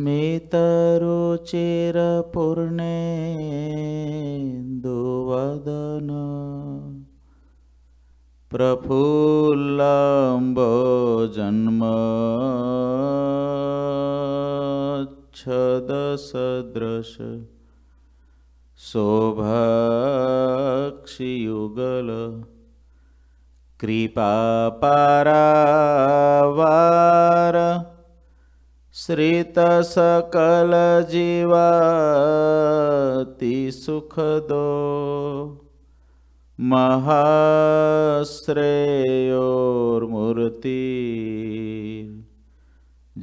रुचिरपुर्णेन्दुवदन छदसदृश शोभक्षियुगल कृपापारा श्रितसकलजीवासुखदो महाश्रेयोर्मूर्ति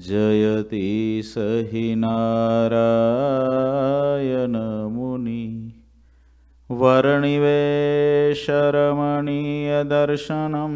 जयति स हि नारायणमुनि वर्णिवेशरमणीयदर्शनम्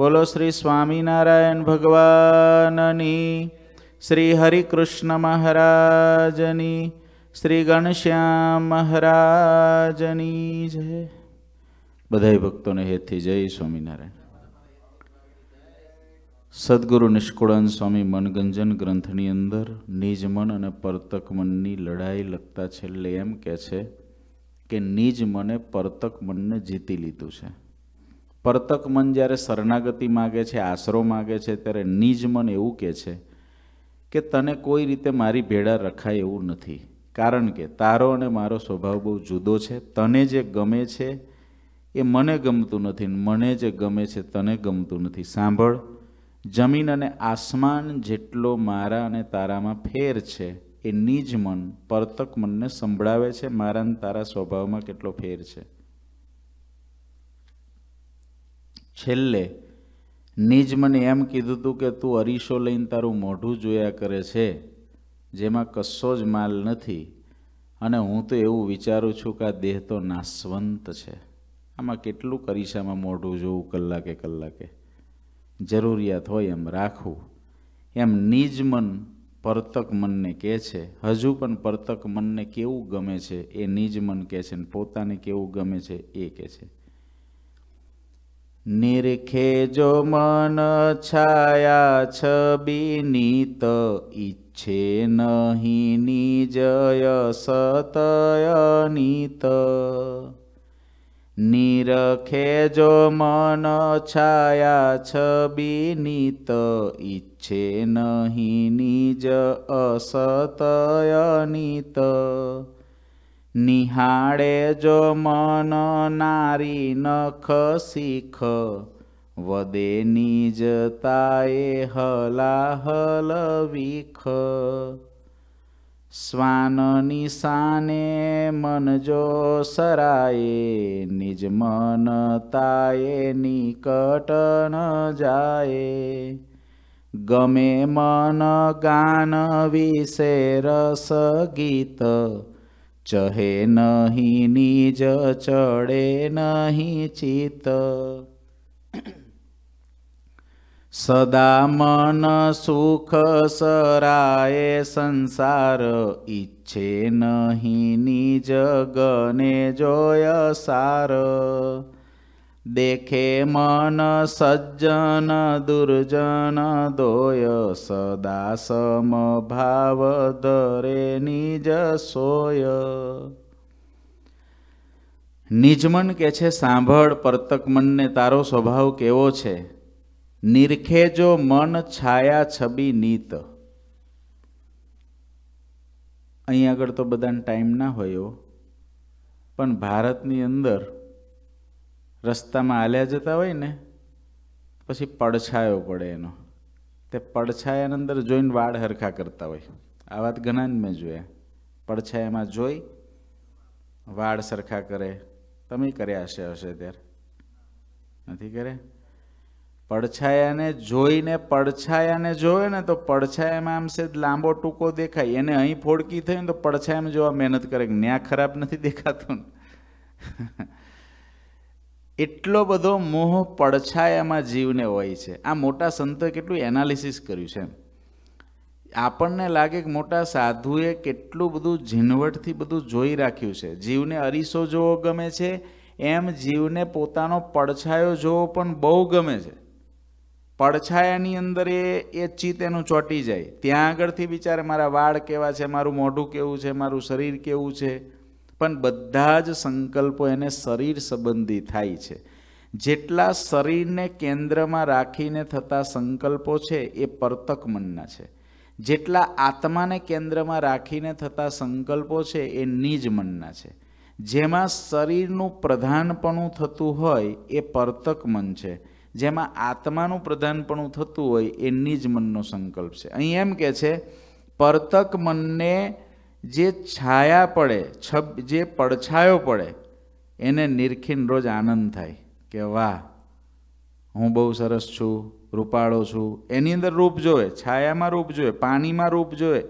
બોલો શ્રી સ્વામિનારાયણ ભગવાનની શ્રી હરિકૃષ્ણ મહારાજની શ્રી ગણશ્યામ મહારાજની જય બધાય ભક્તોને હેતથી જય સ્વામિનારાયણ સદગુરુ નિષ્કુળાન સ્વામી મનગંજન ગ્રંથની અંદર નિજ મન અને પરતક મનની લડાઈ લખતા છેલ્લે એમ કહે છે કે નિજ મને પરતક મનને જીતી લીધું છે પરતક મન જ્યારે શરણાગતિ માગે છે આશરો માગે છે ત્યારે નિજ મન એવું કહે છે કે તને કોઈ રીતે મારી ભેળા રખાય એવું નથી કારણ કે તારો અને મારો સ્વભાવ બહુ જુદો છે તને જે ગમે છે એ મને ગમતું નથી મને જે ગમે છે તને ગમતું નથી સાંભળ જમીન અને આસમાન જેટલો મારા અને તારામાં ફેર છે એ નિજ મન પરતક મનને સંભળાવે છે મારા અને તારા સ્વભાવમાં કેટલો ફેર છે છેલ્લે નીજ મને એમ કીધું હતું કે તું અરીસો લઈને તારું મોઢું જોયા કરે છે જેમાં કશો જ માલ નથી અને હું તો એવું વિચારું છું કે આ દેહ તો નાશવંત છે આમાં કેટલું કરીશામાં મોઢું જોવું કલાકે કલાકે જરૂરિયાત હોય એમ રાખવું એમ નિજ મન પરતક મનને કહે છે હજુ પણ પરતક મનને કેવું ગમે છે એ નિજ મન કહે છે ને પોતાને કેવું ગમે છે એ કહે છે નિરખે જો મન છાયા છબીની તો ઈચ્છે નહીં નિજય સતયનિત નિરખે જો મન છાયા છબીની તો ઈચ્છે નહીં નિજ અસતયનિત નિહાળે જો મન નારી નખ શીખ વદે નિજતાએ હલાહલ વિખ શ્વાન નિશાને મન જો સરાયે નિજ મન તાએ નિકટ ન જાય ગમે મન ગાન વિશે રસ ગીત ચહે નહીં નીજ ચડે નહીં ચિત સદા મન સુખ સરાય સંસાર ઈચ્છે નહીં નિજ ગને જોય સાર દેખે મન સજ્જન દુર્જન દોય સદાસમ ભાવ દરે નિજ સોય નિજમન કે છે સાંભળ પર્તક મનને તારો સ્વભાવ કેવો છે નિરખે જો મન છાયા છબી નીત અહીં આગળ તો બધાને ટાઈમ ના હોયો પણ ભારતની અંદર રસ્તામાં હાલ્યા જતા હોય ને પછી પડછાયો પડે એનો તે પડછાયાની અંદર જોઈને વાળ હરખા કરતા હોય આ વાત ઘણાને મેં જોયા પડછાયામાં જોઈ વાળ સરખા કરે તમે કર્યા હશે હશે ત્યારે નથી કરે પડછાયાને જોઈને પડછાયાને જોવે ને તો પડછાયામાં આમ છે લાંબો ટૂંકો દેખાય એને અહીં ફોડકી થઈ ને તો પડછાયામાં જોવા મહેનત કરે ન્યા ખરાબ નથી દેખાતું એટલો બધો મોહ પડછાયામાં જીવને હોય છે આ મોટા સંતોએ કેટલું એનાલિસિસ કર્યું છે આપણને લાગે કે મોટા સાધુએ કેટલું બધું ઝીણવટથી બધું જોઈ રાખ્યું છે જીવને અરીસો જોવો ગમે છે એમ જીવને પોતાનો પડછાયો જોવો પણ બહુ ગમે છે પડછાયાની અંદર એ એ ચિત્ત એનું ચોંટી જાય ત્યાં આગળથી બિચારે મારા વાળ કેવા છે મારું મોઢું કેવું છે મારું શરીર કેવું છે પણ બધા જ સંકલ્પો એને શરીર સંબંધી થાય છે જેટલા શરીરને કેન્દ્રમાં રાખીને થતા સંકલ્પો છે એ પરતક મનના છે જેટલા આત્માને કેન્દ્રમાં રાખીને થતા સંકલ્પો છે એ નિજ મનના છે જેમાં શરીરનું પ્રધાનપણું થતું હોય એ પરતક મન છે જેમાં આત્માનું પ્રધાનપણું થતું હોય એ નિજ મનનો સંકલ્પ છે અહીં એમ કે છે પરતક મનને જે છાયા પડે છબ જે પડછાયો પડે એને નિરખીને રોજ આનંદ થાય કે વાહ હું બહુ સરસ છું રૂપાળો છું એની અંદર રૂપ જોવે છાયામાં રૂપ જોવે પાણીમાં રૂપ જોવે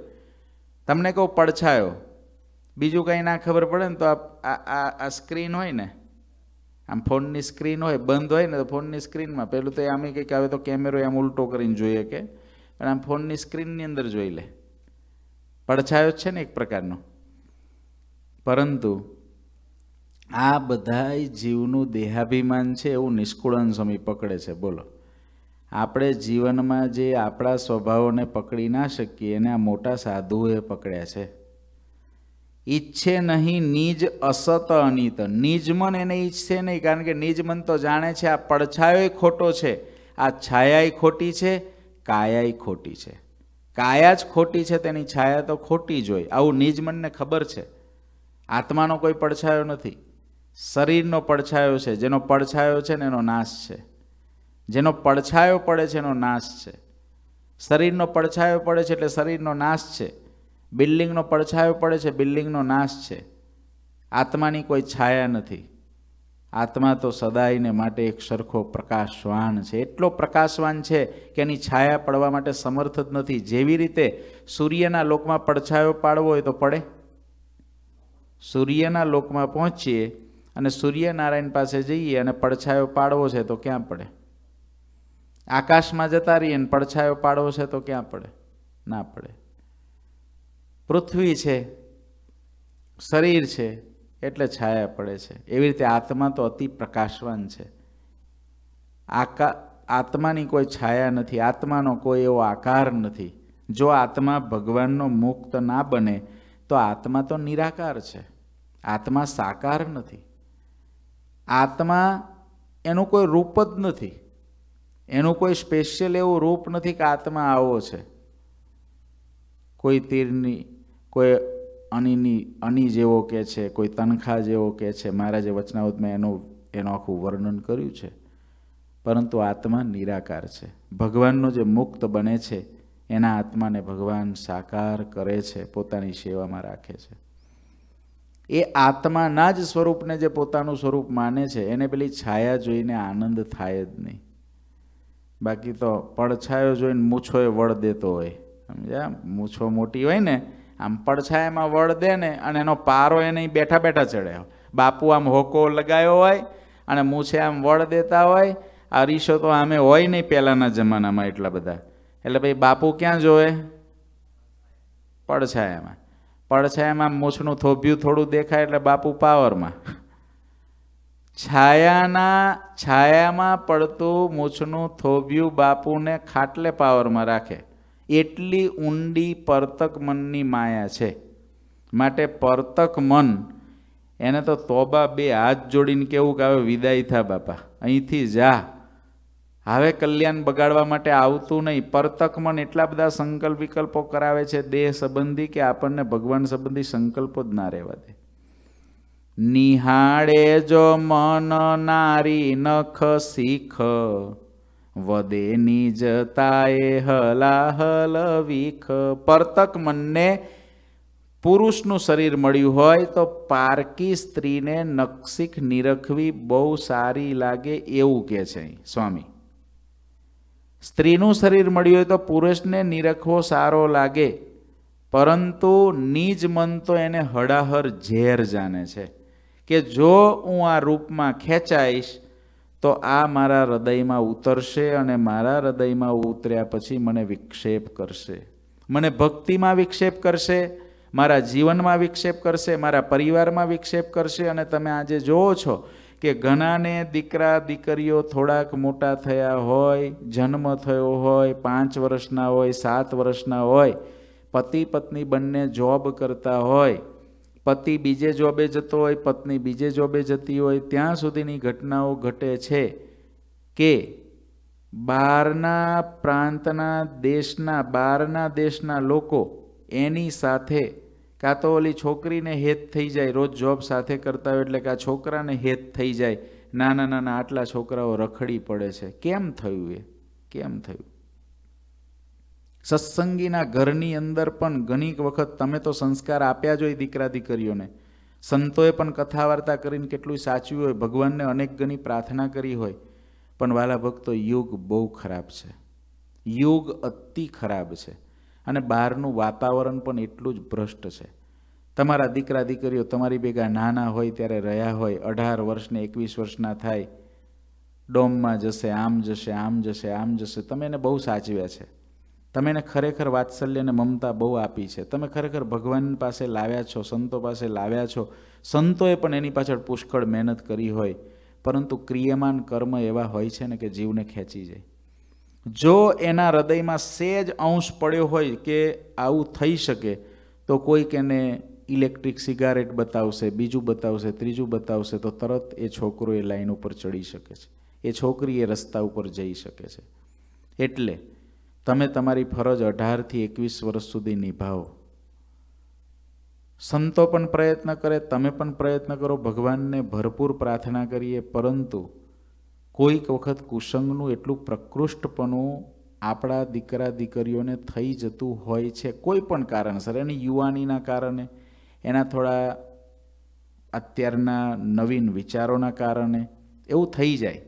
તમને કહું પડછાયો બીજું કંઈ ના ખબર પડે ને તો આ આ સ્ક્રીન હોય ને આમ ફોનની સ્ક્રીન હોય બંધ હોય ને તો ફોનની સ્ક્રીનમાં પેલું તો આમ કંઈક આવે તો કેમેરો એમ ઉલટો કરીને જોઈએ કે પણ આમ ફોનની સ્ક્રીનની અંદર જોઈ લે પડછાયો છે ને એક પ્રકારનો પરંતુ આ બધા જીવનું દેહાભિમાન છે એવું નિષ્કુળન સ્વામી પકડે છે બોલો આપણે જીવનમાં જે આપણા સ્વભાવોને પકડી ના શકીએ એને આ મોટા સાધુઓએ પકડ્યા છે ઈચ્છે નહીં નિજ અસત અનિત નિજ મન એને ઈચ્છે નહીં કારણ કે નિજ મન તો જાણે છે આ પડછાયો ખોટો છે આ છાયાય ખોટી છે કાયાય ખોટી છે કાયા જ ખોટી છે તેની છાયા તો ખોટી જ હોય આવું નિજમનને ખબર છે આત્માનો કોઈ પડછાયો નથી શરીરનો પડછાયો છે જેનો પડછાયો છે ને એનો નાશ છે જેનો પડછાયો પડે છે એનો નાશ છે શરીરનો પડછાયો પડે છે એટલે શરીરનો નાશ છે બિલ્ડિંગનો પડછાયો પડે છે બિલ્ડિંગનો નાશ છે આત્માની કોઈ છાયા નથી આત્મા તો સદાયને માટે એક સરખો પ્રકાશવાન છે એટલો પ્રકાશવાન છે કે એની છાયા પડવા માટે સમર્થ જ નથી જેવી રીતે સૂર્યના લોકમાં પડછાયો પાડવો હોય તો પડે સૂર્યના લોકમાં પહોંચીએ અને સૂર્યનારાયણ પાસે જઈએ અને પડછાયો પાડવો છે તો ક્યાં પડે આકાશમાં જતા રહીએ ને પડછાયો પાડવો છે તો ક્યાં પડે ના પડે પૃથ્વી છે શરીર છે એટલે છાયા પડે છે એવી રીતે આત્મા તો અતિ પ્રકાશવાન છે આકા આત્માની કોઈ છાયા નથી આત્માનો કોઈ એવો આકાર નથી જો આત્મા ભગવાનનો મુક્ત ના બને તો આત્મા તો નિરાકાર છે આત્મા સાકાર નથી આત્મા એનું કોઈ રૂપ જ નથી એનું કોઈ સ્પેશિયલ એવું રૂપ નથી કે આત્મા આવો છે કોઈ તીરની કોઈ અનિની અની જેવો કે છે કોઈ તનખા જેવો કે છે મહારાજે વચનાવતમાં એનું એનું આખું વર્ણન કર્યું છે પરંતુ આત્મા નિરાકાર છે ભગવાનનો જે મુક્ત બને છે એના આત્માને ભગવાન સાકાર કરે છે પોતાની સેવામાં રાખે છે એ આત્માના જ સ્વરૂપને જે પોતાનું સ્વરૂપ માને છે એને પેલી છાયા જોઈને આનંદ થાય જ નહીં બાકી તો પડછાયો જોઈને મૂછો એ વળ દેતો હોય સમજ્યા મૂછો મોટી હોય ને આમ પડછાયામાં વળ દે ને અને એનો પારો એને બેઠા બેઠા ચડે બાપુ આમ હોકો લગાયો હોય અને મૂછે આમ વળ દેતા હોય આ રીશો તો આમે હોય નહીં પહેલાંના જમાનામાં એટલા બધા એટલે ભાઈ બાપુ ક્યાં જોવે પડછાયામાં પડછાયામાં મૂછનું થોભ્યું થોડું દેખાય એટલે બાપુ પાવરમાં છાયાના છાયામાં પડતું મૂછનું થોભ્યું બાપુને ખાટલે પાવરમાં રાખે એટલી ઊંડી પરતક મનની માયા છે માટે પરતક મન એને તો તોબા બે હાથ જોડીને કેવું કે હવે વિદાય થા બાપા અહીંથી જા હવે કલ્યાણ બગાડવા માટે આવતું નહીં પરતક મન એટલા બધા સંકલ્પ વિકલ્પો કરાવે છે દેહ સંબંધી કે આપણને ભગવાન સંબંધી સંકલ્પો જ ના રહેવા દે નિહાળે જો મન નારી નખ શીખ વદે નિજતાએ હલાહલ વિખ પરતક મનને પુરુષનું શરીર મળ્યું હોય તો પારકી સ્ત્રીને નક્ષિક નિરખવી બહુ સારી લાગે એવું કે છે સ્વામી સ્ત્રીનું શરીર મળ્યું હોય તો પુરુષને નિરખવો સારો લાગે પરંતુ નિજ મન તો એને હડાહર ઝેર જાણે છે કે જો હું આ રૂપમાં ખેંચાઈશ તો આ મારા હૃદયમાં ઉતરશે અને મારા હૃદયમાં ઉતર્યા પછી મને વિક્ષેપ કરશે મને ભક્તિમાં વિક્ષેપ કરશે મારા જીવનમાં વિક્ષેપ કરશે મારા પરિવારમાં વિક્ષેપ કરશે અને તમે આજે જુઓ છો કે ઘણાને દીકરા દીકરીઓ થોડાક મોટા થયા હોય જન્મ થયો હોય પાંચ વર્ષના હોય સાત વર્ષના હોય પતિ પત્ની બંને જોબ કરતા હોય પતિ બીજે જોબે જતો હોય પત્ની બીજે જોબે જતી હોય ત્યાં સુધીની ઘટનાઓ ઘટે છે કે બહારના પ્રાંતના દેશના બહારના દેશના લોકો એની સાથે કાં તો ઓલી છોકરીને હેત થઈ જાય રોજ જોબ સાથે કરતા હોય એટલે કે આ છોકરાને હેત થઈ જાય નાના નાના આટલા છોકરાઓ રખડી પડે છે કેમ થયું એ કેમ થયું સત્સંગીના ઘરની અંદર પણ ઘણીક વખત તમે તો સંસ્કાર આપ્યા જ હોય દીકરા દીકરીઓને સંતોએ પણ કથા વાર્તા કરીને કેટલું સાચવ્યું હોય ભગવાનને અનેક ગણી પ્રાર્થના કરી હોય પણ વાલા ભક્તો યોગ બહુ ખરાબ છે યોગ અતિ ખરાબ છે અને બહારનું વાતાવરણ પણ એટલું જ ભ્રષ્ટ છે તમારા દીકરા દીકરીઓ તમારી ભેગા નાના હોય ત્યારે રહ્યા હોય અઢાર વર્ષને એકવીસ વર્ષના થાય ડોમમાં જશે આમ જશે આમ જશે આમ જશે તમે એને બહુ સાચવ્યા છે તમે એને ખરેખર વાત્સલ્ય અને મમતા બહુ આપી છે તમે ખરેખર ભગવાન પાસે લાવ્યા છો સંતો પાસે લાવ્યા છો સંતોએ પણ એની પાછળ પુષ્કળ મહેનત કરી હોય પરંતુ ક્રિયમાન કર્મ એવા હોય છે ને કે જીવને ખેંચી જાય જો એના હૃદયમાં સેજ અંશ પડ્યો હોય કે આવું થઈ શકે તો કોઈક એને ઇલેક્ટ્રિક સિગારેટ બતાવશે બીજું બતાવશે ત્રીજું બતાવશે તો તરત એ છોકરો એ લાઈન ઉપર ચડી શકે છે એ છોકરી એ રસ્તા ઉપર જઈ શકે છે એટલે તમે તમારી ફરજ અઢારથી એકવીસ વર્ષ સુધી નિભાવો સંતો પણ પ્રયત્ન કરે તમે પણ પ્રયત્ન કરો ભગવાનને ભરપૂર પ્રાર્થના કરીએ પરંતુ કોઈક વખત કુસંગનું એટલું પ્રકૃષ્ટપણું આપણા દીકરા દીકરીઓને થઈ જતું હોય છે કોઈ પણ કારણસર એની યુવાનીના કારણે એના થોડા અત્યારના નવીન વિચારોના કારણે એવું થઈ જાય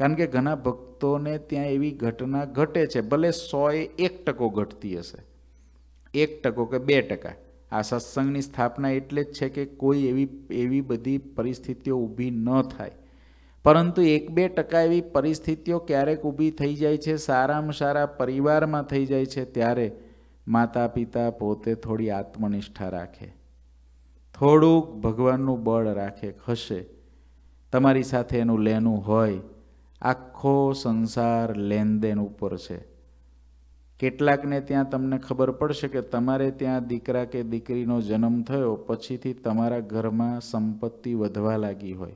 કારણ કે ઘણા ભક્તોને ત્યાં એવી ઘટના ઘટે છે ભલે સોએ એક ટકો ઘટતી હશે એક ટકો કે બે ટકા આ સત્સંગની સ્થાપના એટલે જ છે કે કોઈ એવી એવી બધી પરિસ્થિતિઓ ઊભી ન થાય પરંતુ એક બે ટકા એવી પરિસ્થિતિઓ ક્યારેક ઊભી થઈ જાય છે સારામાં સારા પરિવારમાં થઈ જાય છે ત્યારે માતા પિતા પોતે થોડી આત્મનિષ્ઠા રાખે થોડુંક ભગવાનનું બળ રાખે હશે તમારી સાથે એનું લેનું હોય આખો સંસાર લેનદેન ઉપર છે કેટલાકને ત્યાં તમને ખબર પડશે કે તમારે ત્યાં દીકરા કે દીકરીનો જન્મ થયો પછીથી તમારા ઘરમાં સંપત્તિ વધવા લાગી હોય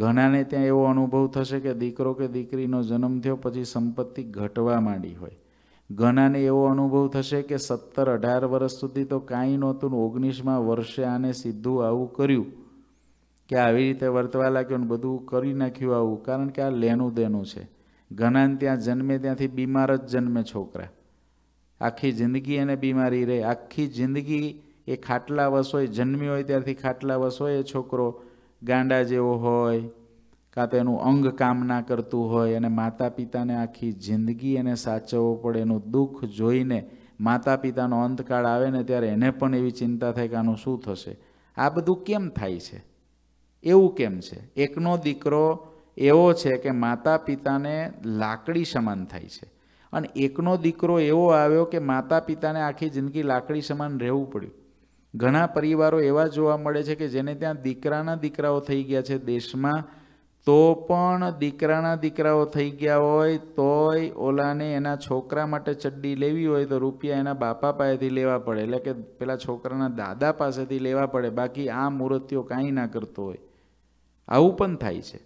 ઘણાને ત્યાં એવો અનુભવ થશે કે દીકરો કે દીકરીનો જન્મ થયો પછી સંપત્તિ ઘટવા માંડી હોય ઘણાને એવો અનુભવ થશે કે સત્તર અઢાર વર્ષ સુધી તો કાંઈ નહોતું ઓગણીસમાં વર્ષે આને સીધું આવું કર્યું કે આવી રીતે વર્તવા લાગ્યો ને બધું કરી નાખ્યું આવું કારણ કે આ લેનું દેનું છે ઘણાને ત્યાં જન્મે ત્યાંથી બીમાર જ જન્મે છોકરા આખી જિંદગી એને બીમારી રહે આખી જિંદગી એ ખાટલા વસોય જન્મી હોય ત્યારથી ખાટલા વસોય એ છોકરો ગાંડા જેવો હોય કાં તો એનું અંગ કામ ના કરતું હોય અને માતા પિતાને આખી જિંદગી એને સાચવવો પડે એનું દુઃખ જોઈને માતા પિતાનો અંતકાળ આવે ને ત્યારે એને પણ એવી ચિંતા થાય કે આનું શું થશે આ બધું કેમ થાય છે એવું કેમ છે એકનો દીકરો એવો છે કે માતા પિતાને લાકડી સમાન થાય છે અને એકનો દીકરો એવો આવ્યો કે માતા પિતાને આખી જિંદગી લાકડી સમાન રહેવું પડ્યું ઘણા પરિવારો એવા જોવા મળે છે કે જેને ત્યાં દીકરાના દીકરાઓ થઈ ગયા છે દેશમાં તો પણ દીકરાના દીકરાઓ થઈ ગયા હોય તોય ઓલાને એના છોકરા માટે ચડ્ડી લેવી હોય તો રૂપિયા એના બાપા પાસેથી લેવા પડે એટલે કે પેલા છોકરાના દાદા પાસેથી લેવા પડે બાકી આ મૂર્તિઓ કાંઈ ના કરતો હોય આવું પણ થાય છે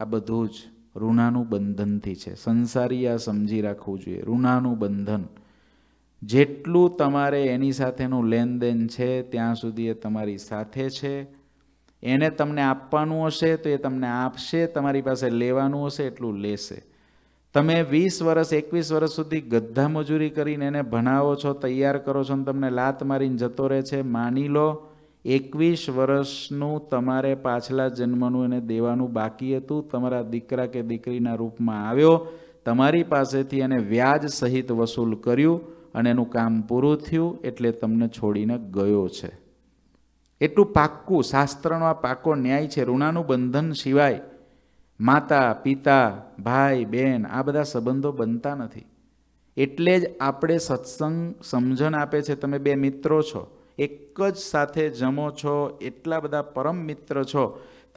આ બધું જ ઋણાનું બંધનથી છે સંસારી આ સમજી રાખવું જોઈએ ઋણાનું બંધન જેટલું તમારે એની સાથેનું લેનદેન છે ત્યાં સુધી એ તમારી સાથે છે એને તમને આપવાનું હશે તો એ તમને આપશે તમારી પાસે લેવાનું હશે એટલું લેશે તમે વીસ વર્ષ એકવીસ વર્ષ સુધી ગધ્ધા મજૂરી કરીને એને ભણાવો છો તૈયાર કરો છો અને તમને લાત મારીને જતો રહે છે માની લો એકવીસ વર્ષનું તમારે પાછલા જન્મનું એને દેવાનું બાકી હતું તમારા દીકરા કે દીકરીના રૂપમાં આવ્યો તમારી પાસેથી એને વ્યાજ સહિત વસૂલ કર્યું અને એનું કામ પૂરું થયું એટલે તમને છોડીને ગયો છે એટલું પાક્કું શાસ્ત્રનો આ પાકો ન્યાય છે ઋણાનું બંધન સિવાય માતા પિતા ભાઈ બહેન આ બધા સંબંધો બનતા નથી એટલે જ આપણે સત્સંગ સમજણ આપે છે તમે બે મિત્રો છો એક જ સાથે જમો છો એટલા બધા પરમ મિત્ર છો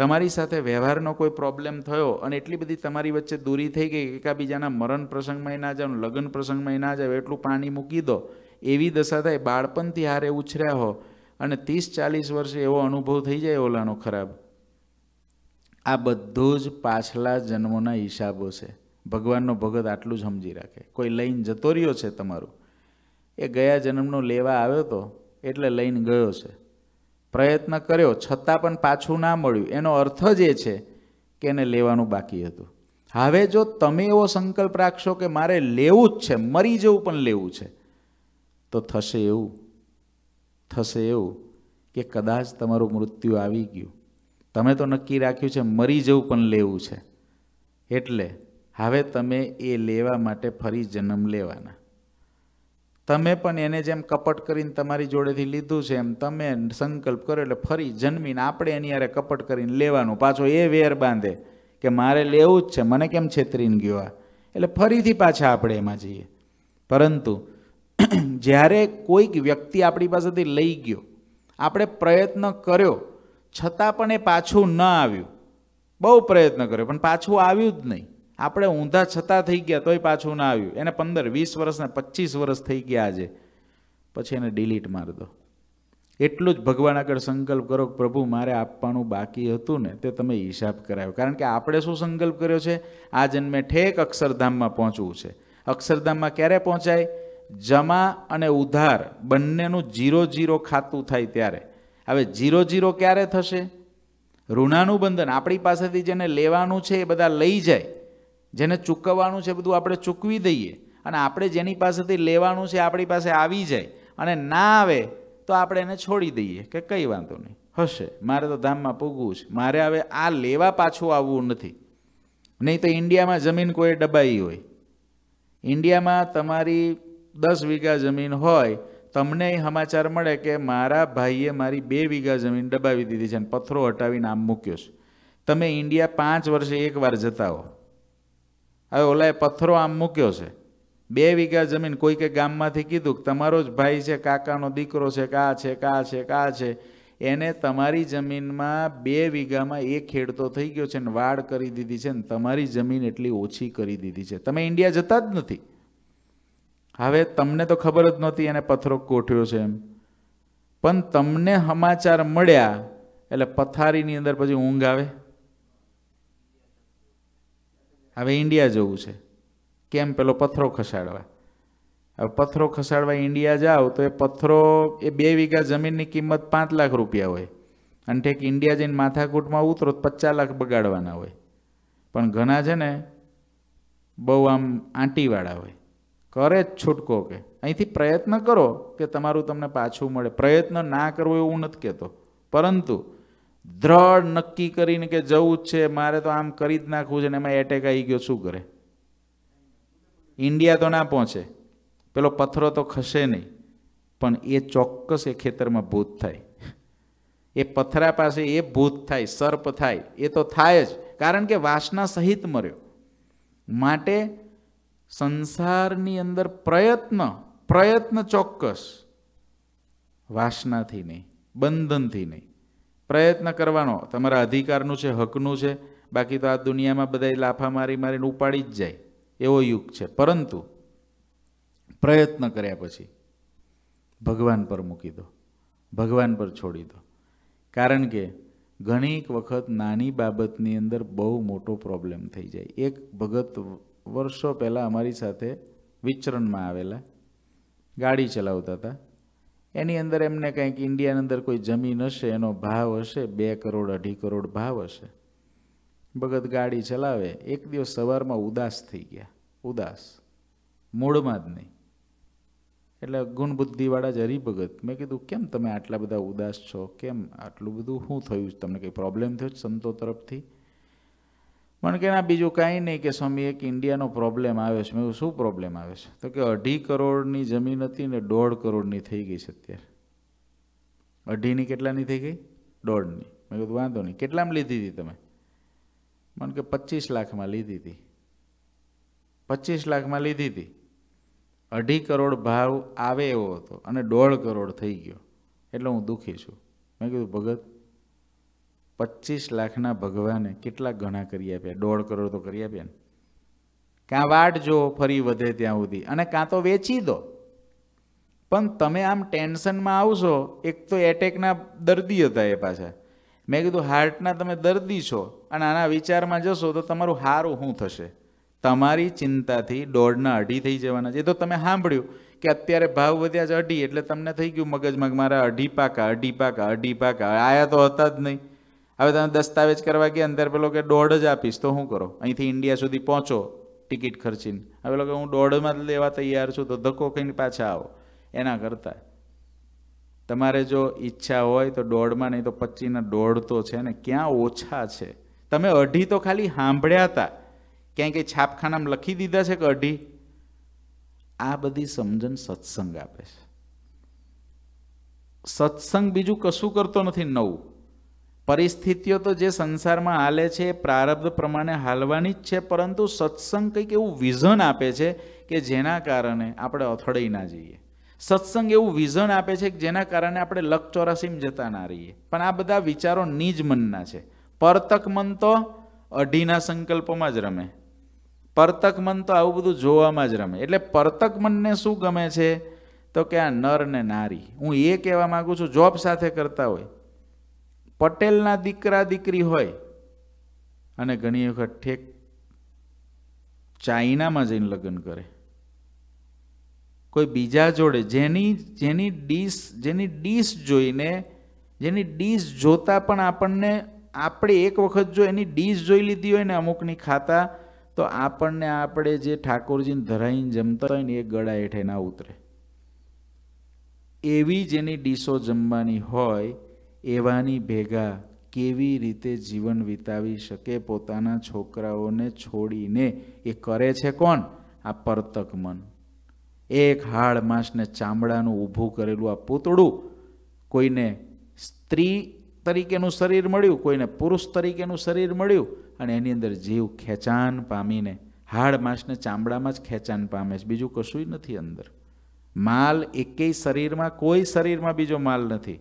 તમારી સાથે વ્યવહારનો કોઈ પ્રોબ્લેમ થયો અને એટલી બધી તમારી વચ્ચે દૂરી થઈ ગઈ એકાબીજાના મરણ પ્રસંગમાં ના જાવ લગ્ન પ્રસંગમાં ના જાવ એટલું પાણી મૂકી દો એવી દશા થાય બાળપણથી હારે ઉછર્યા હો અને ત્રીસ ચાલીસ વર્ષે એવો અનુભવ થઈ જાય ઓલાનો ખરાબ આ બધું જ પાછલા જન્મોના હિસાબો છે ભગવાનનો ભગત આટલું જ સમજી રાખે કોઈ લઈને જતો રહ્યો છે તમારું એ ગયા જન્મનો લેવા આવ્યો તો એટલે લઈને ગયો છે પ્રયત્ન કર્યો છતાં પણ પાછું ના મળ્યું એનો અર્થ જ એ છે કે એને લેવાનું બાકી હતું હવે જો તમે એવો સંકલ્પ રાખશો કે મારે લેવું જ છે મરી જવું પણ લેવું છે તો થશે એવું થશે એવું કે કદાચ તમારું મૃત્યુ આવી ગયું તમે તો નક્કી રાખ્યું છે મરી જવું પણ લેવું છે એટલે હવે તમે એ લેવા માટે ફરી જન્મ લેવાના તમે પણ એને જેમ કપટ કરીને તમારી જોડેથી લીધું છે એમ તમે સંકલ્પ કરો એટલે ફરી જન્મીને આપણે એની યારે કપટ કરીને લેવાનું પાછો એ વેર બાંધે કે મારે લેવું જ છે મને કેમ છેતરીને ગયો આ એટલે ફરીથી પાછા આપણે એમાં જઈએ પરંતુ જ્યારે કોઈક વ્યક્તિ આપણી પાસેથી લઈ ગયો આપણે પ્રયત્ન કર્યો છતાં પણ એ પાછું ન આવ્યું બહુ પ્રયત્ન કર્યો પણ પાછું આવ્યું જ નહીં આપણે ઊંધા છતાં થઈ ગયા તોય પાછું ના આવ્યું એને પંદર વીસ વર્ષ ને પચીસ વર્ષ થઈ ગયા આજે પછી એને ડિલીટ માર દો એટલું જ ભગવાન આગળ સંકલ્પ કરો કે પ્રભુ મારે આપવાનું બાકી હતું ને તે તમે હિસાબ કરાવ્યો કારણ કે આપણે શું સંકલ્પ કર્યો છે આ જન્મે ઠેક અક્ષરધામમાં પહોંચવું છે અક્ષરધામમાં ક્યારે પહોંચાય જમા અને ઉધાર બંનેનું જીરો જીરો ખાતું થાય ત્યારે હવે જીરો જીરો ક્યારે થશે ઋણાનું બંધન આપણી પાસેથી જેને લેવાનું છે એ બધા લઈ જાય જેને ચૂકવવાનું છે બધું આપણે ચૂકવી દઈએ અને આપણે જેની પાસેથી લેવાનું છે આપણી પાસે આવી જાય અને ના આવે તો આપણે એને છોડી દઈએ કે કંઈ વાંધો નહીં હશે મારે તો ધામમાં પૂગવું છે મારે હવે આ લેવા પાછું આવવું નથી નહીં તો ઇન્ડિયામાં જમીન કોઈ ડબાઈ હોય ઇન્ડિયામાં તમારી દસ વીઘા જમીન હોય તમને સમાચાર મળે કે મારા ભાઈએ મારી બે વીઘા જમીન દબાવી દીધી છે અને પથ્થરો હટાવીને આમ મૂક્યો છે તમે ઇન્ડિયા પાંચ વર્ષે એકવાર જતા હો હવે ઓલા એ પથ્થરો આમ મૂક્યો છે બે વીઘા જમીન કોઈ કોઈકે ગામમાંથી કીધું કે તમારો જ ભાઈ છે કાકાનો દીકરો છે કા છે કે છે કે છે એને તમારી જમીનમાં બે વીઘામાં એ ખેડતો થઈ ગયો છે ને વાડ કરી દીધી છે ને તમારી જમીન એટલી ઓછી કરી દીધી છે તમે ઇન્ડિયા જતા જ નથી હવે તમને તો ખબર જ નહોતી એને પથ્થરો કોઠ્યો છે એમ પણ તમને સમાચાર મળ્યા એટલે પથારીની અંદર પછી ઊંઘ આવે હવે ઇન્ડિયા જવું છે કેમ પેલો પથ્થરો ખસાડવા હવે પથ્થરો ખસાડવા ઇન્ડિયા જાઓ તો એ પથ્થરો એ બે વીઘા જમીનની કિંમત પાંચ લાખ રૂપિયા હોય અને ઠેક ઇન્ડિયા જઈને માથાકૂટમાં ઉતરો તો પચાસ લાખ બગાડવાના હોય પણ ઘણા છે ને બહુ આમ આંટીવાળા હોય કરે જ છૂટકો કે અહીંથી પ્રયત્ન કરો કે તમારું તમને પાછું મળે પ્રયત્ન ના કરવો એવું નથી કહેતો પરંતુ દ્રઢ નક્કી કરીને કે જવું જ છે મારે તો આમ કરી જ નાખવું છે ને એમાં એટેક આવી ગયો શું કરે ઇન્ડિયા તો ના પહોંચે પેલો પથરો તો ખસે નહીં પણ એ ચોક્કસ એ ખેતરમાં ભૂત થાય એ પથરા પાસે એ ભૂત થાય સર્પ થાય એ તો થાય જ કારણ કે વાસના સહિત મર્યો માટે સંસારની અંદર પ્રયત્ન પ્રયત્ન ચોક્કસ વાસનાથી નહીં બંધનથી નહીં પ્રયત્ન કરવાનો તમારા અધિકારનું છે હકનું છે બાકી તો આ દુનિયામાં બધાય લાફા મારી મારીને ઉપાડી જ જાય એવો યુગ છે પરંતુ પ્રયત્ન કર્યા પછી ભગવાન પર મૂકી દો ભગવાન પર છોડી દો કારણ કે ઘણી વખત નાની બાબતની અંદર બહુ મોટો પ્રોબ્લેમ થઈ જાય એક ભગત વર્ષો પહેલાં અમારી સાથે વિચરણમાં આવેલા ગાડી ચલાવતા હતા એની અંદર એમને કંઈક ઇન્ડિયાની અંદર કોઈ જમીન હશે એનો ભાવ હશે બે કરોડ અઢી કરોડ ભાવ હશે ભગત ગાડી ચલાવે એક દિવસ સવારમાં ઉદાસ થઈ ગયા ઉદાસ મૂળમાં જ નહીં એટલે ગુણબુદ્ધિવાળા જ હરિભગત મેં કીધું કેમ તમે આટલા બધા ઉદાસ છો કેમ આટલું બધું શું થયું તમને કંઈ પ્રોબ્લેમ થયો સંતો તરફથી પણ કે ના બીજું કાંઈ નહીં કે સ્વામી એક ઇન્ડિયાનો પ્રોબ્લેમ આવે છે મેં શું પ્રોબ્લેમ આવે છે તો કે અઢી કરોડની જમીન હતી ને દોઢ કરોડની થઈ ગઈ છે અત્યારે અઢીની કેટલાની થઈ ગઈ દોઢની મેં કીધું વાંધો નહીં કેટલામાં લીધી હતી તમે મને કે પચીસ લાખમાં લીધી હતી પચીસ લાખમાં લીધી હતી અઢી કરોડ ભાવ આવે એવો હતો અને દોઢ કરોડ થઈ ગયો એટલે હું દુઃખી છું મેં કીધું ભગત પચીસ લાખના ભગવાને કેટલા ગણા કરી આપ્યા દોઢ કરોડ તો કરી આપ્યા ને કાં વાટ જો ફરી વધે ત્યાં સુધી અને કાં તો વેચી દો પણ તમે આમ ટેન્શનમાં આવશો એક તો એટેકના દર્દી હતા એ પાછા મેં કીધું હાર્ટના તમે દર્દી છો અને આના વિચારમાં જશો તો તમારું હારું શું થશે તમારી ચિંતાથી દોઢના અઢી થઈ જવાના છે એ તો તમે સાંભળ્યું કે અત્યારે ભાવ વધ્યા છે અઢી એટલે તમને થઈ ગયું મગજમાં મારા અઢી પાકા અઢી પાકા અઢી પાકા આયા તો હતા જ નહીં હવે તમે દસ્તાવેજ કરવા કે અંદર પેલો કે દોઢ જ આપીશ તો શું કરો અહીંથી ઇન્ડિયા સુધી પહોંચો ટિકિટ ખર્ચીને હવે લોકો હું દોઢમાં જ લેવા તૈયાર છું તો ધક્કો કહીને પાછા આવો એના કરતાં તમારે જો ઈચ્છા હોય તો દોઢમાં નહીં તો પચીના દોઢ તો છે ને ક્યાં ઓછા છે તમે અઢી તો ખાલી સાંભળ્યા હતા ક્યાંય કંઈ છાપખાનામાં લખી દીધા છે કે અઢી આ બધી સમજણ સત્સંગ આપે છે સત્સંગ બીજું કશું કરતો નથી નવું પરિસ્થિતિઓ તો જે સંસારમાં હાલે છે એ પ્રારબ્ધ પ્રમાણે હાલવાની જ છે પરંતુ સત્સંગ કંઈક એવું વિઝન આપે છે કે જેના કારણે આપણે અથડાઈ ના જઈએ સત્સંગ એવું વિઝન આપે છે કે જેના કારણે આપણે લક ચોરાસીમાં જતા ના રહીએ પણ આ બધા વિચારો નિજ મનના છે પરતક મન તો અઢીના સંકલ્પમાં જ રમે પરતક મન તો આવું બધું જોવામાં જ રમે એટલે પરતક મનને શું ગમે છે તો કે આ નર ને નારી હું એ કહેવા માગું છું જોબ સાથે કરતા હોય પટેલના દીકરા દીકરી હોય અને ઘણી વખત ઠેક ચાઇનામાં જઈને લગ્ન કરે કોઈ બીજા જોડે જેની જેની ડીશ જેની ડીશ જોઈને જેની ડીશ જોતા પણ આપણને આપણે એક વખત જો એની ડીશ જોઈ લીધી હોય ને અમુકની ખાતા તો આપણને આપણે જે ઠાકોરજીને ધરાઈને જમતા હોય ને એ ગળા હેઠે ના ઉતરે એવી જેની ડીશો જમવાની હોય એવાની ભેગા કેવી રીતે જીવન વિતાવી શકે પોતાના છોકરાઓને છોડીને એ કરે છે કોણ આ પરતક મન એક હાડ માસને ચામડાનું ઊભું કરેલું આ પૂતળું કોઈને સ્ત્રી તરીકેનું શરીર મળ્યું કોઈને પુરુષ તરીકેનું શરીર મળ્યું અને એની અંદર જીવ ખેંચાણ પામીને હાડ માસને ચામડામાં જ ખેંચાણ પામે છે બીજું કશું નથી અંદર માલ એકેય શરીરમાં કોઈ શરીરમાં બીજો માલ નથી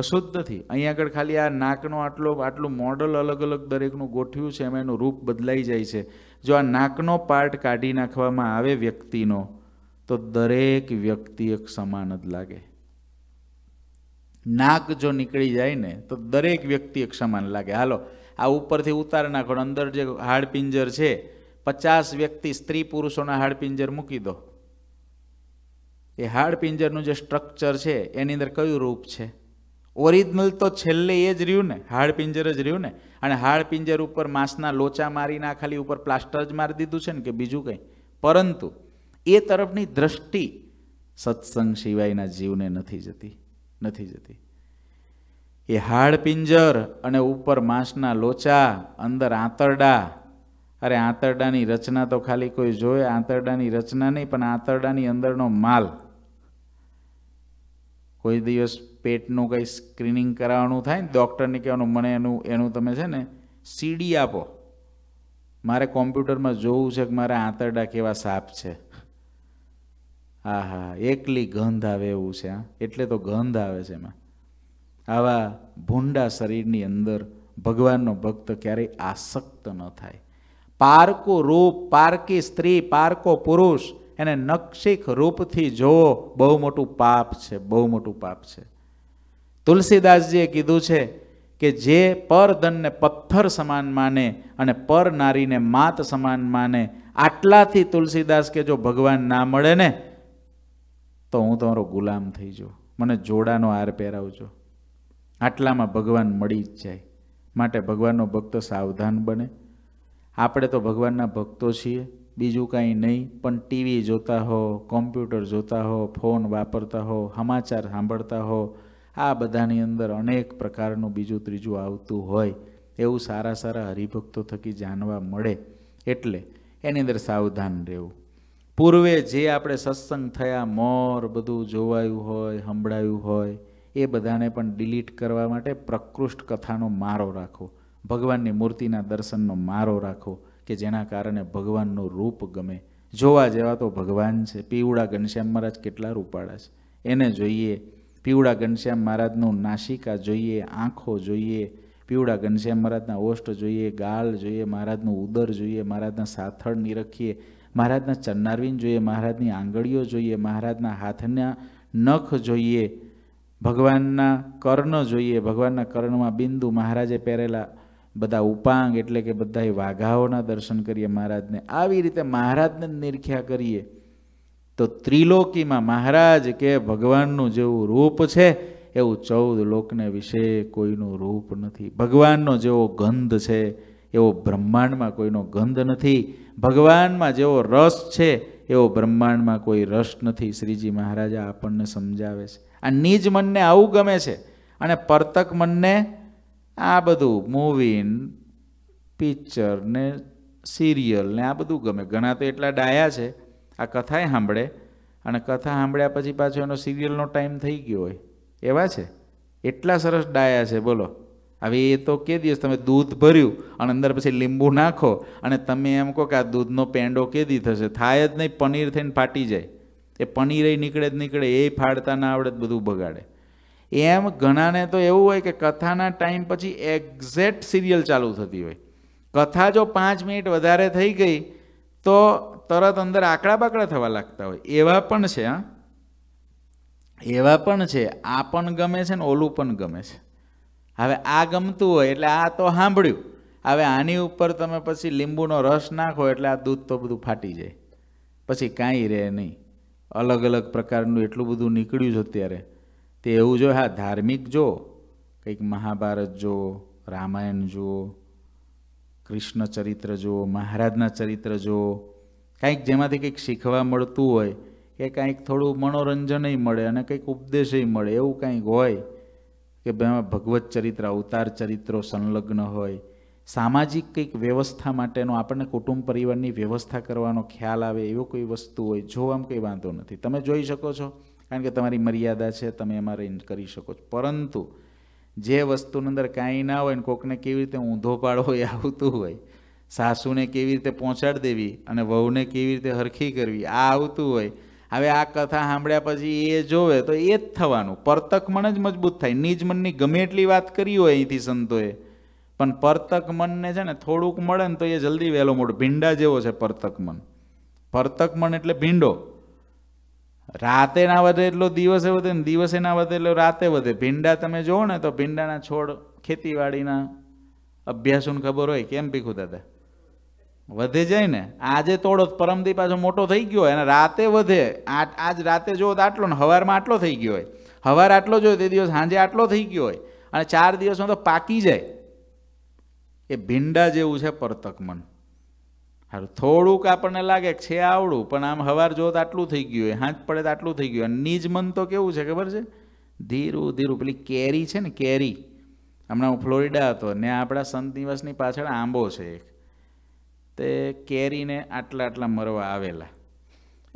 કશું જ નથી અહીં આગળ ખાલી આ નાકનો આટલો આટલું મોડલ અલગ અલગ દરેકનું ગોઠવ્યું છે એમાં એનું રૂપ બદલાઈ જાય છે જો આ નાકનો પાર્ટ કાઢી નાખવામાં આવે વ્યક્તિનો તો દરેક વ્યક્તિ એક સમાન જ લાગે નાક જો નીકળી જાય ને તો દરેક વ્યક્તિ એક સમાન લાગે હાલો આ ઉપરથી ઉતાર નાખો અંદર જે હાડપિંજર છે પચાસ વ્યક્તિ સ્ત્રી પુરુષોના હાડપિંજર મૂકી દો એ હાડપિંજરનું જે સ્ટ્રક્ચર છે એની અંદર કયું રૂપ છે ઓરિજિનલ તો છેલ્લે એ જ રહ્યું ને હાડ પિંજર જ રહ્યું ને અને હાડ પિંજર ઉપર માંસના લોચા મારીને ખાલી ઉપર પ્લાસ્ટર જ મારી દીધું છે ને કે બીજું કંઈ પરંતુ એ તરફની દ્રષ્ટિ સત્સંગ સિવાયના જીવને નથી જતી નથી જતી એ હાડ પિંજર અને ઉપર માંસના લોચા અંદર આંતરડા અરે આંતરડાની રચના તો ખાલી કોઈ જોયે આંતરડાની રચના નહીં પણ આંતરડાની અંદરનો માલ કોઈ દિવસ પેટનું કંઈ સ્ક્રીનિંગ કરાવવાનું થાય ને ડૉક્ટરને કહેવાનું મને એનું એનું તમે છે ને સીડી આપો મારે કોમ્પ્યુટરમાં જોવું છે કે મારા આંતરડા કેવા સાપ છે હા હા એકલી ગંધ આવે એવું છે હા એટલે તો ગંધ આવે છે એમાં આવા ભૂંડા શરીરની અંદર ભગવાનનો ભક્ત ક્યારેય આસક્ત ન થાય પારકો રૂપ પારકી સ્ત્રી પારકો પુરુષ એને નક્ષિક રૂપથી જોવો બહુ મોટું પાપ છે બહુ મોટું પાપ છે તુલસીદાસજીએ કીધું છે કે જે પર ધનને પથ્થર સમાન માને અને પર નારીને માત સમાન માને આટલાથી તુલસીદાસ કે જો ભગવાન ના મળે ને તો હું તમારો ગુલામ થઈ જાઉં મને જોડાનો હાર પહેરાવજો આટલામાં ભગવાન મળી જ જાય માટે ભગવાનનો ભક્ત સાવધાન બને આપણે તો ભગવાનના ભક્તો છીએ બીજું કાંઈ નહીં પણ ટીવી જોતા હો કોમ્પ્યુટર જોતા હો ફોન વાપરતા હો સમાચાર સાંભળતા હો આ બધાની અંદર અનેક પ્રકારનું બીજું ત્રીજું આવતું હોય એવું સારા સારા હરિભક્તો થકી જાણવા મળે એટલે એની અંદર સાવધાન રહેવું પૂર્વે જે આપણે સત્સંગ થયા મોર બધું જોવાયું હોય સંભળાયું હોય એ બધાને પણ ડિલીટ કરવા માટે પ્રકૃષ્ટ કથાનો મારો રાખો ભગવાનની મૂર્તિના દર્શનનો મારો રાખો કે જેના કારણે ભગવાનનું રૂપ ગમે જોવા જેવા તો ભગવાન છે પીવડા ઘનશ્યામ મહારાજ કેટલા રૂપાળા છે એને જોઈએ પીવડા ઘનશ્યામ મહારાજનું નાસિકા જોઈએ આંખો જોઈએ પીવડા ઘનશ્યામ મહારાજના ઓષ્ઠ જોઈએ ગાલ જોઈએ મહારાજનું ઉદર જોઈએ મહારાજના સાથળ નિરખીએ મહારાજના ચન્નારવીન જોઈએ મહારાજની આંગળીઓ જોઈએ મહારાજના હાથના નખ જોઈએ ભગવાનના કર્ણ જોઈએ ભગવાનના કર્ણમાં બિંદુ મહારાજે પહેરેલા બધા ઉપાંગ એટલે કે બધા વાઘાઓના દર્શન કરીએ મહારાજને આવી રીતે મહારાજને નિરખ્યા કરીએ તો ત્રિલોકીમાં મહારાજ કે ભગવાનનું જેવું રૂપ છે એવું ચૌદ લોકને વિશે કોઈનું રૂપ નથી ભગવાનનો જેવો ગંધ છે એવો બ્રહ્માંડમાં કોઈનો ગંધ નથી ભગવાનમાં જેવો રસ છે એવો બ્રહ્માંડમાં કોઈ રસ નથી શ્રીજી મહારાજા આપણને સમજાવે છે આ નિજ મનને આવું ગમે છે અને પરતક મનને આ બધું મૂવીન પિક્ચર ને સિરિયલ ને આ બધું ગમે ઘણા તો એટલા ડાયા છે આ કથાએ સાંભળે અને કથા સાંભળ્યા પછી પાછો એનો સિરિયલનો ટાઈમ થઈ ગયો હોય એવા છે એટલા સરસ ડાયા છે બોલો હવે એ તો કે દિવસ તમે દૂધ ભર્યું અને અંદર પછી લીંબુ નાખો અને તમે એમ કહો કે આ દૂધનો પેંડો કેદી થશે થાય જ નહીં પનીર થઈને ફાટી જાય એ પનીર એ નીકળે જ નીકળે એ ફાડતા ના આવડે બધું બગાડે એમ ઘણાને તો એવું હોય કે કથાના ટાઈમ પછી એક્ઝેક્ટ સિરિયલ ચાલુ થતી હોય કથા જો પાંચ મિનિટ વધારે થઈ ગઈ તો તરત અંદર આકડા બાકડા થવા લાગતા હોય એવા પણ છે હા એવા પણ છે આ પણ ગમે છે ને ઓલું પણ ગમે છે હવે આ ગમતું હોય એટલે આ તો સાંભળ્યું હવે આની ઉપર તમે પછી લીંબુનો રસ નાખો એટલે આ દૂધ તો બધું ફાટી જાય પછી કાંઈ રહે નહીં અલગ અલગ પ્રકારનું એટલું બધું નીકળ્યું છે અત્યારે તે એવું જો હા ધાર્મિક જો કંઈક મહાભારત જો રામાયણ જુઓ કૃષ્ણ ચરિત્ર જુઓ મહારાજના ચરિત્ર જુઓ કાંઈક જેમાંથી કંઈક શીખવા મળતું હોય કે કાંઈક થોડું મનોરંજનય મળે અને કંઈક ઉપદેશય મળે એવું કાંઈક હોય કે ભાઈ ભગવત ચરિત્ર અવતાર ચરિત્રો સંલગ્ન હોય સામાજિક કંઈક વ્યવસ્થા માટેનો આપણને કુટુંબ પરિવારની વ્યવસ્થા કરવાનો ખ્યાલ આવે એવો કોઈ વસ્તુ હોય જો કંઈ વાંધો નથી તમે જોઈ શકો છો કારણ કે તમારી મર્યાદા છે તમે એમાં રેન્જ કરી શકો છો પરંતુ જે વસ્તુની અંદર કાંઈ ના હોય ને કોકને કેવી રીતે ઊંધો પાડવો એ આવતું હોય સાસુને કેવી રીતે પહોંચાડી દેવી અને વહુને કેવી રીતે હરખી કરવી આ આવતું હોય હવે આ કથા સાંભળ્યા પછી એ જોવે તો એ જ થવાનું પરતક મન જ મજબૂત થાય નિજ મનની ગમે એટલી વાત કરી હોય અહીંથી સંતોએ પણ પરતક મનને છે ને થોડુંક મળે ને તો એ જલ્દી વહેલો મોટો ભીંડા જેવો છે પરતક મન પરતક મન એટલે ભીંડો રાતે ના વધે એટલો દિવસે વધે ને દિવસે ના વધે એટલે રાતે વધે ભીંડા તમે જુઓ ને તો ભીંડાના છોડ ખેતીવાડીના અભ્યાસોને ખબર હોય કેમ ભીખું દાદા વધે જાય ને આજે તોડો પરમદી પાછો મોટો થઈ ગયો અને રાતે વધે આજ રાતે જોવો તો આટલો ને હવારમાં આટલો થઈ ગયો હોય હવાર આટલો જોયો તે દિવસ સાંજે આટલો થઈ ગયો હોય અને ચાર દિવસમાં તો પાકી જાય એ ભીંડા જેવું છે પરતક મન હારું થોડુંક આપણને લાગે કે છે આવડું પણ આમ હવાર જોત આટલું થઈ ગયું હોય હાથ પડે તો આટલું થઈ ગયું નિજ મન તો કેવું છે ખબર છે ધીરું ધીરું પેલી કેરી છે ને કેરી હમણાં હું ફ્લોરિડા હતો ને આપણા સંત દિવસની પાછળ આંબો છે એક તે કેરીને આટલા આટલા મરવા આવેલા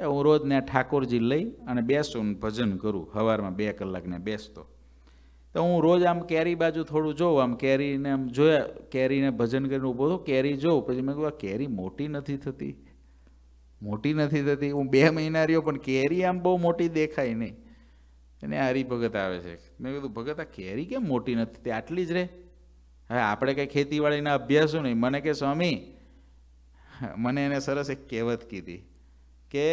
એ હું રોજ ને ઠાકોરજી લઈ અને બેસું ભજન કરું હવારમાં બે કલાકને બેસતો તો હું રોજ આમ કેરી બાજુ થોડું જોઉં આમ કેરીને આમ જોયા કેરીને ભજન કરીને ઊભો હતો કેરી જોઉં પછી મેં કહ્યું કેરી મોટી નથી થતી મોટી નથી થતી હું બે મહિના રહ્યો પણ કેરી આમ બહુ મોટી દેખાય નહીં અને આ હરિભગત આવે છે મેં કીધું ભગત આ કેરી કેમ મોટી નથી તે આટલી જ રહે હવે આપણે કંઈ ખેતીવાડીના અભ્યાસો નહીં મને કે સ્વામી મને એને સરસ એક કહેવત કીધી કે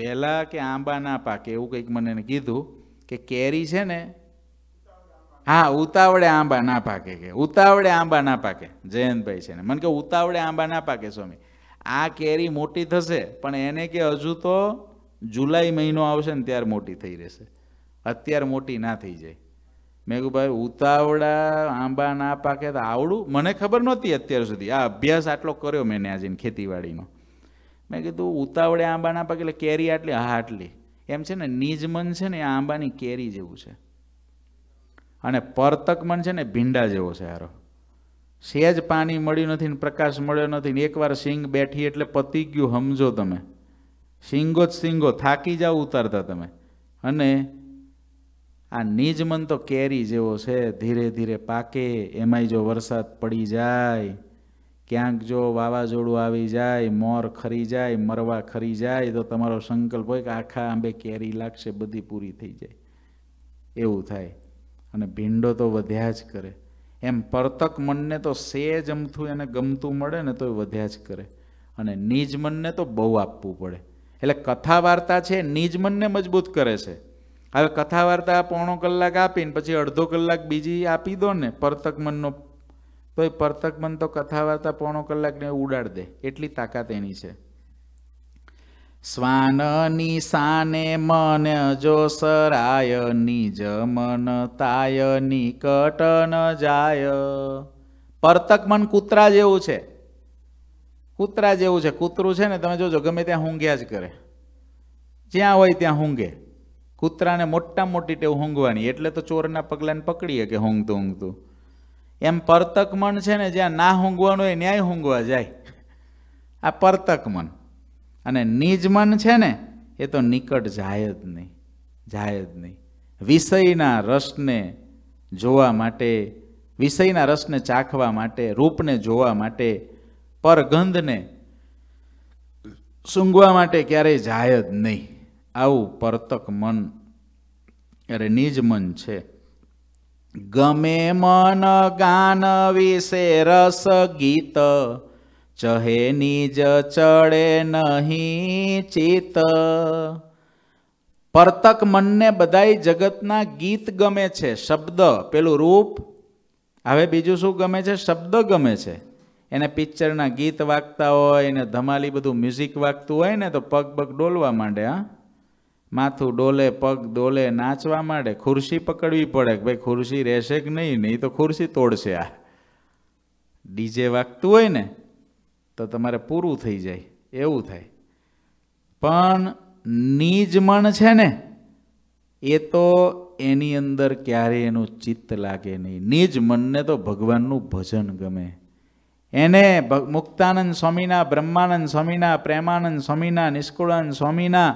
વહેલા કે આંબા ના પાકે એવું કંઈક મને એને કીધું કે કેરી છે ને હા ઉતાવળે આંબા ના પાકે કે ઉતાવળે આંબા ના પાકે જયંતભાઈ છે ને મને કે ઉતાવળે આંબા ના પાકે સ્વામી આ કેરી મોટી થશે પણ એને કે હજુ તો જુલાઈ મહિનો આવશે ને ત્યારે મોટી થઈ રહેશે અત્યારે મોટી ના થઈ જાય મેં કહ્યું ભાઈ ઉતાવળા આંબા ના પાકે તો આવડું મને ખબર નહોતી અત્યાર સુધી આ અભ્યાસ આટલો કર્યો મેં આજે ખેતીવાડીનો મેં કીધું ઉતાવળે આંબા ના પાકે એટલે કેરી આટલી હા આટલી એમ છે ને નિજ મન છે ને આ આંબાની કેરી જેવું છે અને પરતક મન છે ને ભીંડા જેવો છે હારો સેજ પાણી મળ્યું નથી ને પ્રકાશ મળ્યો નથી ને એકવાર સિંગ બેઠી એટલે પતી ગયું સમજો તમે સિંગો જ સિંગો થાકી જાઓ ઉતારતા તમે અને આ નિજ મન તો કેરી જેવો છે ધીરે ધીરે પાકે એમાંય જો વરસાદ પડી જાય ક્યાંક જો વાવાઝોડું આવી જાય મોર ખરી જાય મરવા ખરી જાય તો તમારો સંકલ્પ હોય કે આખા આંબે કેરી લાગશે બધી પૂરી થઈ જાય એવું થાય અને ભીંડો તો વધ્યા જ કરે એમ પરતક મનને તો સેજ અમથું એને ગમતું મળે ને તો એ વધ્યા જ કરે અને નિજ મનને તો બહુ આપવું પડે એટલે કથા વાર્તા છે નિજ મનને મજબૂત કરે છે હવે કથા વાર્તા પોણો કલાક આપીને પછી અડધો કલાક બીજી આપી દો ને પરતક મનનો તો એ પરતક મન તો કથા વાર્તા પોણો કલાકને ઉડાડ દે એટલી તાકાત એની છે શ્વાનની નિશાને મન જો સરાય નિજ મન તાય નિકટ ન જાય પરતક મન કૂતરા જેવું છે કૂતરા જેવું છે કૂતરું છે ને તમે જોજો ગમે ત્યાં ઊંઘ્યા જ કરે જ્યાં હોય ત્યાં ઊંઘે કૂતરાને મોટા મોટી ટેવ ઊંઘવાની એટલે તો ચોરના પગલાને પકડીએ કે ઊંઘતું ઊંઘતું એમ પરતક મન છે ને જ્યાં ના ઊંઘવાનું હોય ન્યાય ઊંઘવા જાય આ પરતક મન અને નિજ મન છે ને એ તો નિકટ જાય જ નહીં જાય જ નહીં વિષયના રસને જોવા માટે વિષયના રસને ચાખવા માટે રૂપને જોવા માટે પરગંધને સૂંઘવા માટે ક્યારેય જાય જ નહીં આવું પરતક મન અરે નિજ મન છે ગમે મન ગાન વિશે રસ ગીત ચહે નિજ ચડે નહીં ચિત પરતક મનને બધાય જગતના ગીત ગમે છે શબ્દ પેલું રૂપ હવે બીજું શું ગમે છે શબ્દ ગમે છે એને પિક્ચરના ગીત વાગતા હોય ને ધમાલી બધું મ્યુઝિક વાગતું હોય ને તો પગ પગ ડોલવા માંડે હા માથું ડોલે પગ ડોલે નાચવા માંડે ખુરશી પકડવી પડે કે ભાઈ ખુરશી રહેશે કે નહીં નહીં તો ખુરશી તોડશે આ ડીજે વાગતું હોય ને તો તમારે પૂરું થઈ જાય એવું થાય પણ નિજ મન છે ને એ તો એની અંદર ક્યારેય એનું ચિત્ત લાગે નહીં નિજ મનને તો ભગવાનનું ભજન ગમે એને મુક્તાનંદ સ્વામીના બ્રહ્માનંદ સ્વામીના પ્રેમાનંદ સ્વામીના નિષ્કુળાનંદ સ્વામીના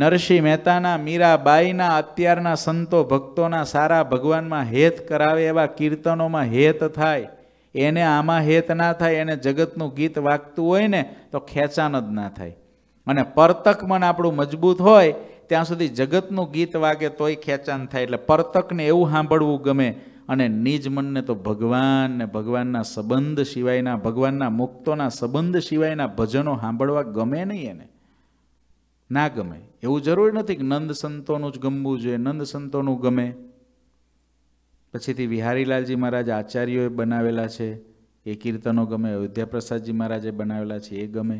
નરસિંહ મહેતાના મીરાબાઈના અત્યારના સંતો ભક્તોના સારા ભગવાનમાં હેત કરાવે એવા કીર્તનોમાં હેત થાય એને આમાં હેત ના થાય એને જગતનું ગીત વાગતું હોય ને તો ખેંચાણ જ ના થાય અને પરતક મન આપણું મજબૂત હોય ત્યાં સુધી જગતનું ગીત વાગે તોય ખેંચાણ થાય એટલે પરતકને એવું સાંભળવું ગમે અને નિજ મનને તો ભગવાન ને ભગવાનના સંબંધ સિવાયના ભગવાનના મુક્તોના સંબંધ સિવાયના ભજનો સાંભળવા ગમે નહીં એને ના ગમે એવું જરૂરી નથી કે નંદ સંતોનું જ ગમવું જોઈએ નંદ સંતોનું ગમે પછીથી વિહારીલાલજી મહારાજ આચાર્યોએ બનાવેલા છે એ કીર્તનો ગમે અયોધ્યા પ્રસાદજી મહારાજે બનાવેલા છે એ ગમે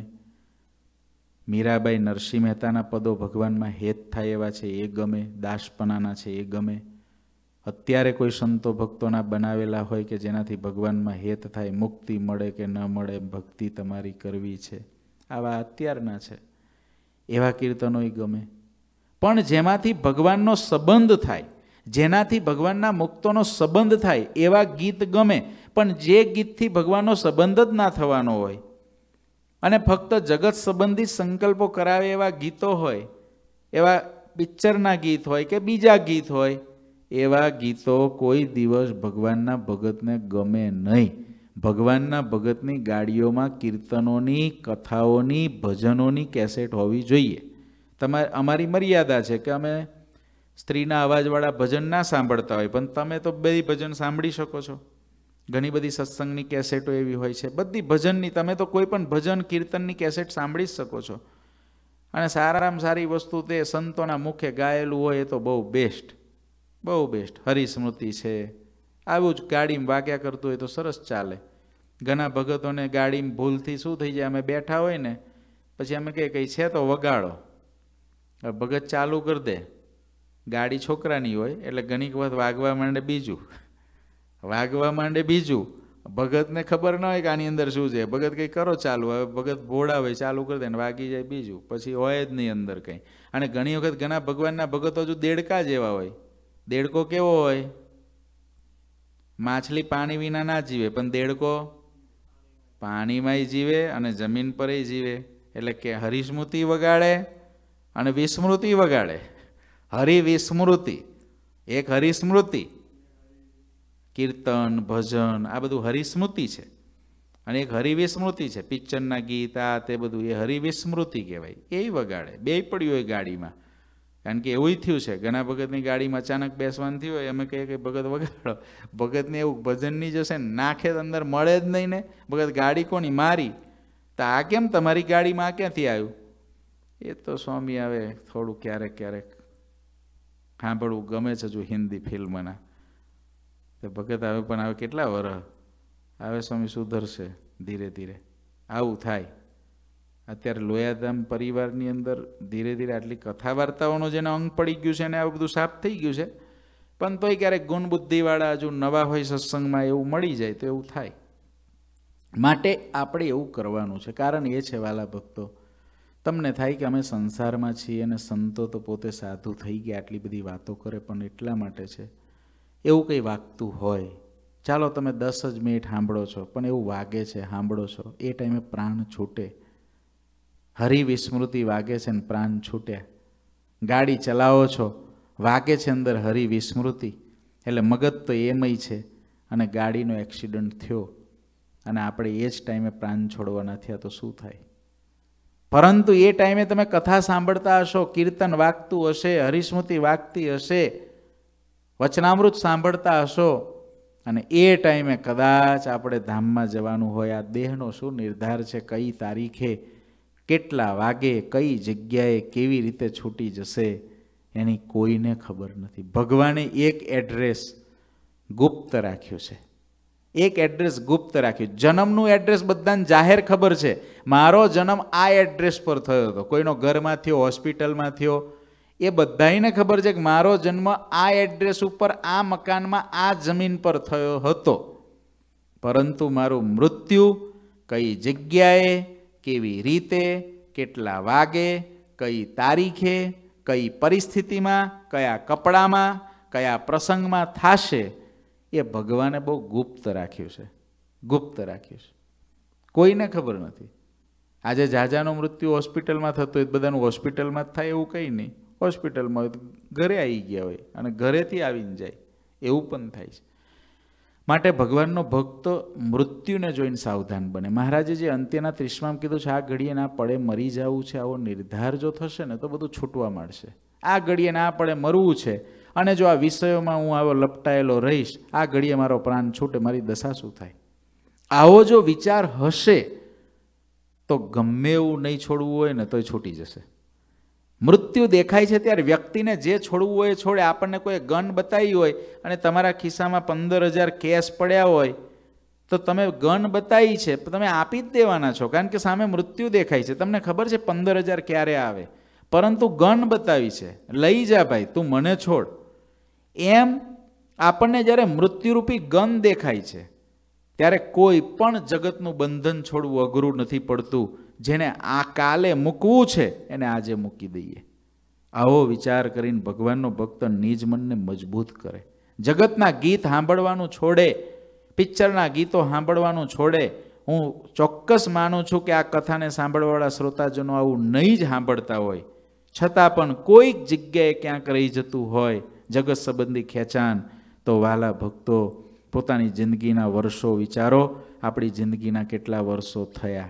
મીરાબાઈ નરસિંહ મહેતાના પદો ભગવાનમાં હેત થાય એવા છે એ ગમે દાસપનાના છે એ ગમે અત્યારે કોઈ સંતો ભક્તોના બનાવેલા હોય કે જેનાથી ભગવાનમાં હેત થાય મુક્તિ મળે કે ન મળે ભક્તિ તમારી કરવી છે આવા અત્યારના છે એવા કીર્તનો ગમે પણ જેમાંથી ભગવાનનો સંબંધ થાય જેનાથી ભગવાનના મુક્તોનો સંબંધ થાય એવા ગીત ગમે પણ જે ગીતથી ભગવાનનો સંબંધ જ ના થવાનો હોય અને ફક્ત જગત સંબંધી સંકલ્પો કરાવે એવા ગીતો હોય એવા પિક્ચરના ગીત હોય કે બીજા ગીત હોય એવા ગીતો કોઈ દિવસ ભગવાનના ભગતને ગમે નહીં ભગવાનના ભગતની ગાડીઓમાં કીર્તનોની કથાઓની ભજનોની કેસેટ હોવી જોઈએ તમારે અમારી મર્યાદા છે કે અમે સ્ત્રીના અવાજવાળા ભજન ના સાંભળતા હોય પણ તમે તો બધી ભજન સાંભળી શકો છો ઘણી બધી સત્સંગની કેસેટો એવી હોય છે બધી ભજનની તમે તો કોઈ પણ ભજન કીર્તનની કેસેટ સાંભળી જ શકો છો અને સારામાં સારી વસ્તુ તે સંતોના મુખે ગાયેલું હોય એ તો બહુ બેસ્ટ બહુ બેસ્ટ હરિસ્મૃતિ છે આવું જ ગાડીમાં વાગ્યા કરતું હોય તો સરસ ચાલે ઘણા ભગતોને ગાડીમાં ભૂલથી શું થઈ જાય અમે બેઠા હોય ને પછી અમે કહીએ કંઈ છે તો વગાડો ભગત ચાલુ કરી દે ગાડી છોકરાની હોય એટલે ઘણીક વખત વાગવા માંડે બીજું વાગવા માંડે બીજું ભગતને ખબર ન હોય કે આની અંદર શું છે ભગત કંઈ કરો ચાલુ હવે ભગત ભોળાવે ચાલુ કરી દે વાગી જાય બીજું પછી હોય જ નહીં અંદર કંઈ અને ઘણી વખત ઘણા ભગવાનના ભગતો હજુ દેડકા જેવા હોય દેડકો કેવો હોય માછલી પાણી વિના ના જીવે પણ દેડકો પાણીમાંય જીવે અને જમીન પરેય જીવે એટલે કે હરિસ્મૃતિ વગાડે અને વિસ્મૃતિ વગાડે હરિ વિસ્મૃતિ એક હરિસ્મૃતિ કીર્તન ભજન આ બધું હરિસ્મૃતિ છે અને એક હરિવિસ્મૃતિ છે પિક્ચરના ગીત આ તે બધું એ હરિવિસ્મૃતિ કહેવાય એ વગાડે બે પડ્યું હોય ગાડીમાં કારણ કે એવું થયું છે ઘણા ભગતની ગાડીમાં અચાનક બેસવાનું થયું હોય અમે કહીએ કે ભગત વગાડો ભગતને એવું ભજનની જશે નાખે અંદર મળે જ નહીં ને ભગત ગાડી કોની મારી તો આ કેમ તમારી ગાડીમાં આ ક્યાંથી આવ્યું એ તો સ્વામી આવે થોડું ક્યારેક ક્યારેક સાંભળવું ગમે છે જો હિન્દી ફિલ્મના તો ભગત હવે પણ હવે કેટલા વરહ હવે સ્વામી સુધરશે ધીરે ધીરે આવું થાય અત્યારે લોયાધામ પરિવારની અંદર ધીરે ધીરે આટલી કથા વાર્તાઓનો જેને અંગ પડી ગયું છે અને આ બધું સાફ થઈ ગયું છે પણ તોય ક્યારેક ગુણબુદ્ધિવાળા હજુ નવા હોય સત્સંગમાં એવું મળી જાય તો એવું થાય માટે આપણે એવું કરવાનું છે કારણ એ છે વાલા ભક્તો તમને થાય કે અમે સંસારમાં છીએ અને સંતો તો પોતે સાધુ થઈ ગયા આટલી બધી વાતો કરે પણ એટલા માટે છે એવું કંઈ વાગતું હોય ચાલો તમે દસ જ મિનિટ સાંભળો છો પણ એવું વાગે છે સાંભળો છો એ ટાઈમે પ્રાણ છૂટે હરિ વિસ્મૃતિ વાગે છે ને પ્રાણ છૂટે ગાડી ચલાવો છો વાગે છે અંદર હરિ વિસ્મૃતિ એટલે મગજ તો એમય છે અને ગાડીનો એક્સિડન્ટ થયો અને આપણે એ જ ટાઈમે પ્રાણ છોડવાના થયા તો શું થાય પરંતુ એ ટાઈમે તમે કથા સાંભળતા હશો કીર્તન વાગતું હશે હરિસ્મૃતિ વાગતી હશે વચનામૃત સાંભળતા હશો અને એ ટાઈમે કદાચ આપણે ધામમાં જવાનું હોય આ દેહનો શું નિર્ધાર છે કઈ તારીખે કેટલા વાગે કઈ જગ્યાએ કેવી રીતે છૂટી જશે એની કોઈને ખબર નથી ભગવાને એક એડ્રેસ ગુપ્ત રાખ્યું છે એક એડ્રેસ ગુપ્ત રાખ્યું જન્મનું એડ્રેસ બધાને જાહેર ખબર છે મારો જન્મ આ એડ્રેસ પર થયો હતો કોઈનો ઘરમાં થયો હોસ્પિટલમાં થયો એ બધાને ખબર છે કે મારો જન્મ આ એડ્રેસ ઉપર આ મકાનમાં આ જમીન પર થયો હતો પરંતુ મારું મૃત્યુ કઈ જગ્યાએ કેવી રીતે કેટલા વાગે કઈ તારીખે કઈ પરિસ્થિતિમાં કયા કપડામાં કયા પ્રસંગમાં થશે એ ભગવાને બહુ ગુપ્ત રાખ્યું છે ગુપ્ત રાખ્યું છે કોઈને ખબર નથી આજે જાજાનું મૃત્યુ હોસ્પિટલમાં થતું હોય બધાનું હોસ્પિટલમાં જ થાય એવું કંઈ નહીં હોસ્પિટલમાં ઘરે આવી ગયા હોય અને ઘરેથી આવીને જાય એવું પણ થાય છે માટે ભગવાનનો ભક્ત મૃત્યુને જોઈને સાવધાન બને મહારાજે જે અંત્યના ત્રિશ્મામ કીધું છે આ ઘડીએ ના પડે મરી જવું છે આવો નિર્ધાર જો થશે ને તો બધું છૂટવા માંડશે આ ઘડીએ ના પડે મરવું છે અને જો આ વિષયોમાં હું આવો લપટાયેલો રહીશ આ ઘડીએ મારો પ્રાણ છૂટે મારી દશા શું થાય આવો જો વિચાર હશે તો ગમે એવું નહીં છોડવું હોય ને તોય છૂટી જશે મૃત્યુ દેખાય છે ત્યારે વ્યક્તિને જે છોડવું હોય છોડે આપણને કોઈ ગન બતાવી હોય અને તમારા ખિસ્સામાં પંદર હજાર કેશ પડ્યા હોય તો તમે ગન બતાવી છે તમે આપી જ દેવાના છો કારણ કે સામે મૃત્યુ દેખાય છે તમને ખબર છે પંદર હજાર ક્યારે આવે પરંતુ ગન બતાવી છે લઈ જા ભાઈ તું મને છોડ એમ આપણને જ્યારે મૃત્યુરૂપી ગન દેખાય છે ત્યારે કોઈ પણ જગતનું બંધન છોડવું અઘરું નથી પડતું જેને આ કાલે મૂકવું છે એને આજે મૂકી દઈએ આવો વિચાર કરીને ભગવાનનો ભક્ત નિજ મનને મજબૂત કરે જગતના ગીત સાંભળવાનું છોડે પિક્ચરના ગીતો સાંભળવાનું છોડે હું ચોક્કસ માનું છું કે આ કથાને સાંભળવાળા શ્રોતાજનો આવું નહીં જ સાંભળતા હોય છતાં પણ કોઈક જગ્યાએ ક્યાંક રહી જતું હોય જગત સંબંધી ખેંચાણ તો વાલા ભક્તો પોતાની જિંદગીના વર્ષો વિચારો આપણી જિંદગીના કેટલા વર્ષો થયા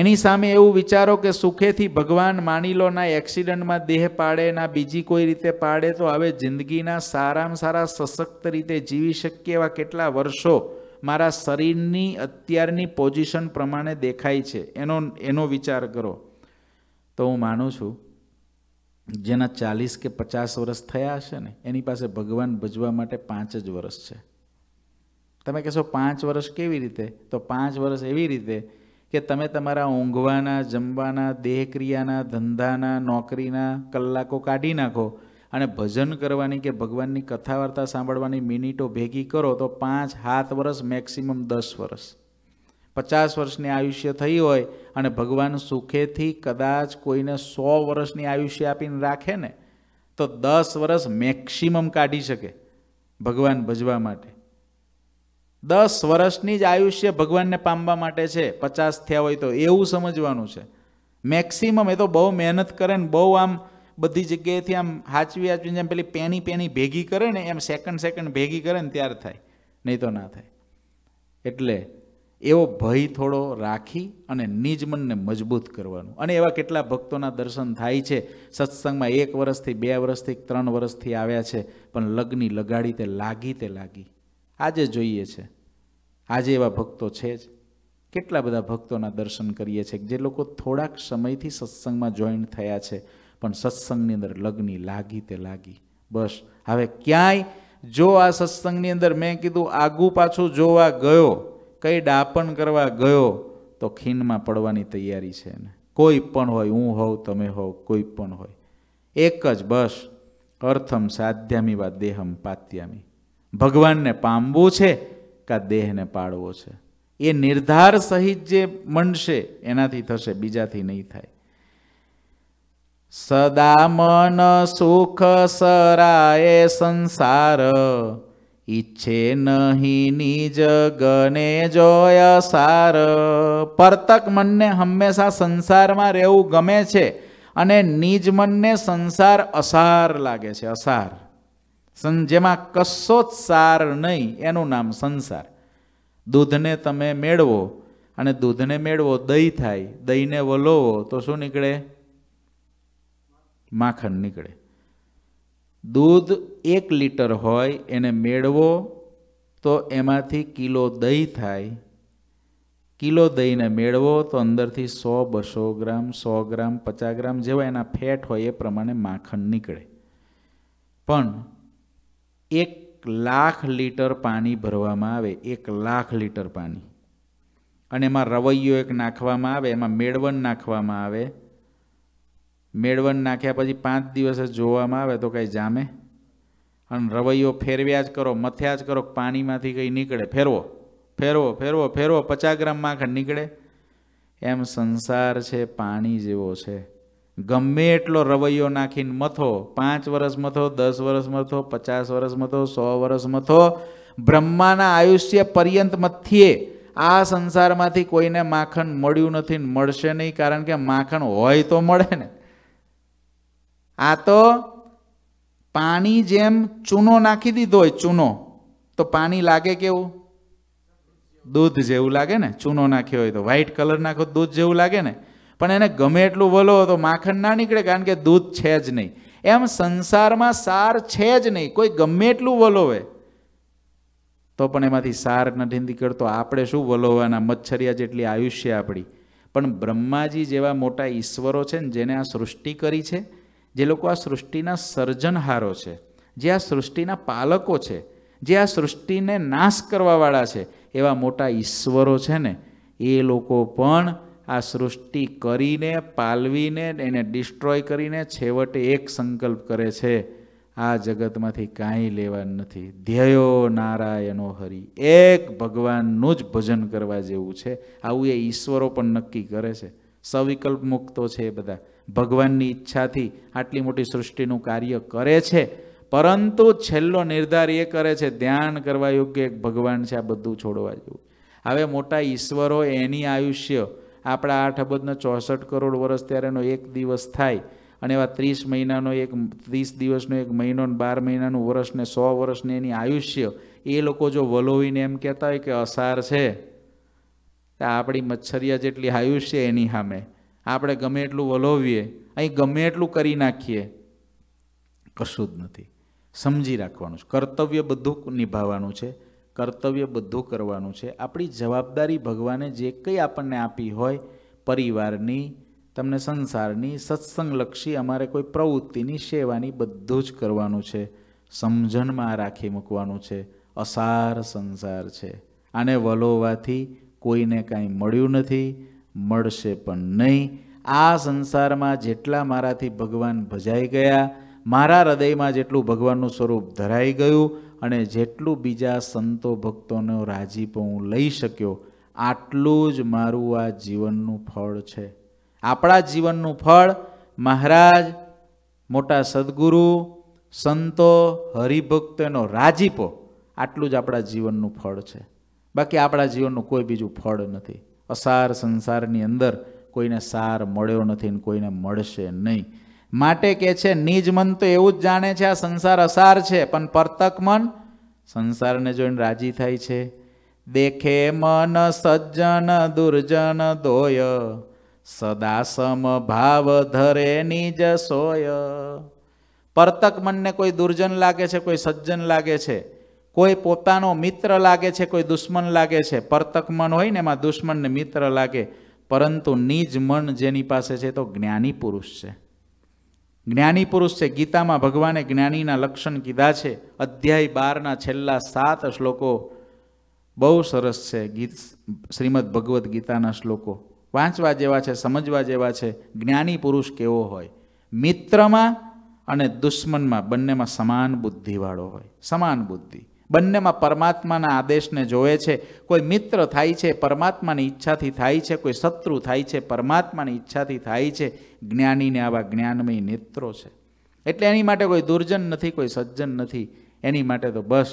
એની સામે એવું વિચારો કે સુખેથી ભગવાન માની લો ના એક્સિડન્ટમાં દેહ પાડે ના બીજી કોઈ રીતે પાડે તો હવે જિંદગીના સારામાં સારા સશક્ત રીતે જીવી શકીએ એવા કેટલા વર્ષો મારા શરીરની અત્યારની પોઝિશન પ્રમાણે દેખાય છે એનો એનો વિચાર કરો તો હું માનું છું જેના ચાલીસ કે પચાસ વર્ષ થયા હશે ને એની પાસે ભગવાન ભજવા માટે પાંચ જ વર્ષ છે તમે કહેશો પાંચ વર્ષ કેવી રીતે તો પાંચ વર્ષ એવી રીતે કે તમે તમારા ઊંઘવાના જમવાના દેહક્રિયાના ધંધાના નોકરીના કલાકો કાઢી નાખો અને ભજન કરવાની કે ભગવાનની કથા વાર્તા સાંભળવાની મિનિટો ભેગી કરો તો પાંચ સાત વર્ષ મેક્સિમમ દસ વર્ષ પચાસ વર્ષની આયુષ્ય થઈ હોય અને ભગવાન સુખેથી કદાચ કોઈને સો વર્ષની આયુષ્ય આપીને રાખે ને તો દસ વર્ષ મેક્સિમમ કાઢી શકે ભગવાન ભજવા માટે દસ વર્ષની જ આયુષ્ય ભગવાનને પામવા માટે છે પચાસ થયા હોય તો એવું સમજવાનું છે મેક્સિમમ એ તો બહુ મહેનત કરે ને બહુ આમ બધી જગ્યાએથી આમ હાચવી હાચવીને જેમ પેલી પેની પેની ભેગી કરે ને એમ સેકન્ડ સેકન્ડ ભેગી કરે ને ત્યારે થાય નહીં તો ના થાય એટલે એવો ભય થોડો રાખી અને નિજ મનને મજબૂત કરવાનું અને એવા કેટલા ભક્તોના દર્શન થાય છે સત્સંગમાં એક વર્ષથી બે વર્ષથી ત્રણ વર્ષથી આવ્યા છે પણ લગ્ની લગાડી તે લાગી તે લાગી આજે જોઈએ છે આજે એવા ભક્તો છે જ કેટલા બધા ભક્તોના દર્શન કરીએ છીએ જે લોકો થોડાક સમયથી સત્સંગમાં જોઈન થયા છે પણ સત્સંગની અંદર લગ્ની લાગી તે લાગી બસ હવે ક્યાંય જો આ સત્સંગની અંદર મેં કીધું આગું પાછું જોવા ગયો કઈ ડાપણ કરવા ગયો તો ખીનમાં પડવાની તૈયારી છે એને કોઈ પણ હોય હું હોઉં તમે હોવ કોઈ પણ હોય એક જ બસ અર્થમ સાધ્યામી વા દેહમ પાત્યામી ભગવાનને પામવું છે કા દેહને પાડવો છે એ નિર્ધાર સહિત જે મંડશે એનાથી થશે બીજાથી નહીં થાય સદા મન સુખ સરાય સંસાર ઈચ્છે નહીં નિજ ગને જોય સાર પરતક મનને હંમેશા સંસારમાં રહેવું ગમે છે અને નિજ મનને સંસાર અસાર લાગે છે અસાર જેમાં કશો જ સાર નહીં એનું નામ સંસાર દૂધને તમે મેળવો અને દૂધને મેળવો દહીં થાય દહીંને વલોવો તો શું નીકળે માખણ નીકળે દૂધ એક લીટર હોય એને મેળવો તો એમાંથી કિલો દહીં થાય કિલો દહીંને મેળવો તો અંદરથી સો બસો ગ્રામ સો ગ્રામ પચાસ ગ્રામ જેવા એના ફેટ હોય એ પ્રમાણે માખણ નીકળે પણ એક લાખ લીટર પાણી ભરવામાં આવે એક લાખ લીટર પાણી અને એમાં રવૈયો એક નાખવામાં આવે એમાં મેળવણ નાખવામાં આવે મેળવણ નાખ્યા પછી પાંચ દિવસ જ જોવામાં આવે તો કંઈ જામે અને રવૈયો ફેરવ્યા જ કરો મથ્યા જ કરો પાણીમાંથી કંઈ નીકળે ફેરવો ફેરવો ફેરવો ફેરવો પચાસ ગ્રામ માખણ નીકળે એમ સંસાર છે પાણી જેવો છે ગમે એટલો રવૈયો નાખીને મથો પાંચ વર્ષ મથો દસ વર્ષ મથો પચાસ વર્ષ મથો સો વર્ષ મથો બ્રહ્માના આયુષ્ય પર્યંત મથ્યે આ સંસારમાંથી કોઈને માખણ મળ્યું નથી મળશે નહીં કારણ કે માખણ હોય તો મળે ને આ તો પાણી જેમ ચૂનો નાખી દીધો હોય ચૂનો તો પાણી લાગે કેવું દૂધ જેવું લાગે ને ચૂનો નાખ્યો હોય તો વ્હાઈટ કલર નાખો દૂધ જેવું લાગે ને પણ એને ગમે એટલું બોલો તો માખણ ના નીકળે કારણ કે દૂધ છે જ નહીં એમ સંસારમાં સાર છે જ નહીં કોઈ ગમે એટલું વલોવે તો પણ એમાંથી સાર નથી નીકળતો આપણે શું વલોવાના મચ્છરિયા જેટલી આયુષ્ય આપણી પણ બ્રહ્માજી જેવા મોટા ઈશ્વરો છે ને જેને આ સૃષ્ટિ કરી છે જે લોકો આ સૃષ્ટિના સર્જનહારો છે જે આ સૃષ્ટિના પાલકો છે જે આ સૃષ્ટિને નાશ કરવાવાળા છે એવા મોટા ઈશ્વરો છે ને એ લોકો પણ આ સૃષ્ટિ કરીને પાલવીને એને ડિસ્ટ્રોય કરીને છેવટે એક સંકલ્પ કરે છે આ જગતમાંથી કાંઈ લેવા નથી ધ્યેયો નારાયણો હરિ એક ભગવાનનું જ ભજન કરવા જેવું છે આવું એ ઈશ્વરો પણ નક્કી કરે છે સવિકલ્પ મુક્તો છે એ બધા ભગવાનની ઈચ્છાથી આટલી મોટી સૃષ્ટિનું કાર્ય કરે છે પરંતુ છેલ્લો નિર્ધાર એ કરે છે ધ્યાન કરવા યોગ્ય એક ભગવાન છે આ બધું છોડવા જેવું હવે મોટા ઈશ્વરો એની આયુષ્ય આપણા આઠ અબજનો ચોસઠ કરોડ વર્ષ ત્યારેનો એક દિવસ થાય અને એવા ત્રીસ મહિનાનો એક ત્રીસ દિવસનો એક મહિનો બાર મહિનાનું વર્ષ ને સો વર્ષને એની આયુષ્ય એ લોકો જો વલોવીને એમ કહેતા હોય કે અસાર છે આપણી મચ્છરિયા જેટલી આયુષ્ય એની સામે આપણે ગમે એટલું વલોવીએ અહીં ગમે એટલું કરી નાખીએ કશું જ નથી સમજી રાખવાનું છે કર્તવ્ય બધું નિભાવવાનું છે કર્તવ્ય બધું કરવાનું છે આપણી જવાબદારી ભગવાને જે કંઈ આપણને આપી હોય પરિવારની તમને સંસારની સત્સંગલક્ષી અમારે કોઈ પ્રવૃત્તિની સેવાની બધું જ કરવાનું છે સમજણમાં રાખી મૂકવાનું છે અસાર સંસાર છે આને વલોવાથી કોઈને કાંઈ મળ્યું નથી મળશે પણ નહીં આ સંસારમાં જેટલા મારાથી ભગવાન ભજાઈ ગયા મારા હૃદયમાં જેટલું ભગવાનનું સ્વરૂપ ધરાઈ ગયું અને જેટલું બીજા સંતો ભક્તોનો રાજીપો હું લઈ શક્યો આટલું જ મારું આ જીવનનું ફળ છે આપણા જીવનનું ફળ મહારાજ મોટા સદગુરુ સંતો હરિભક્તોનો રાજીપો આટલું જ આપણા જીવનનું ફળ છે બાકી આપણા જીવનનું કોઈ બીજું ફળ નથી અસાર સંસારની અંદર કોઈને સાર મળ્યો નથી ને કોઈને મળશે નહીં માટે કે છે નિજ મન તો એવું જ જાણે છે આ સંસાર અસાર છે પણ પરતક મન સંસારને જોઈને રાજી થાય છે દેખે મન સજ્જન દુર્જન દોય સદા સમ ભાવ ધરે નિજ સોય પરતક મનને કોઈ દુર્જન લાગે છે કોઈ સજ્જન લાગે છે કોઈ પોતાનો મિત્ર લાગે છે કોઈ દુશ્મન લાગે છે પરતક મન હોય ને એમાં દુશ્મનને મિત્ર લાગે પરંતુ નિજ મન જેની પાસે છે તો જ્ઞાની પુરુષ છે જ્ઞાની પુરુષ છે ગીતામાં ભગવાને જ્ઞાનીના લક્ષણ કીધા છે અધ્યાય બારના છેલ્લા સાત શ્લોકો બહુ સરસ છે ગીત શ્રીમદ ભગવદ્ ગીતાના શ્લોકો વાંચવા જેવા છે સમજવા જેવા છે જ્ઞાની પુરુષ કેવો હોય મિત્રમાં અને દુશ્મનમાં બંનેમાં સમાન બુદ્ધિવાળો હોય સમાન બુદ્ધિ બંનેમાં પરમાત્માના આદેશને જોવે છે કોઈ મિત્ર થાય છે પરમાત્માની ઈચ્છાથી થાય છે કોઈ શત્રુ થાય છે પરમાત્માની ઈચ્છાથી થાય છે જ્ઞાનીને આવા જ્ઞાનમય નેત્રો છે એટલે એની માટે કોઈ દુર્જન નથી કોઈ સજ્જન નથી એની માટે તો બસ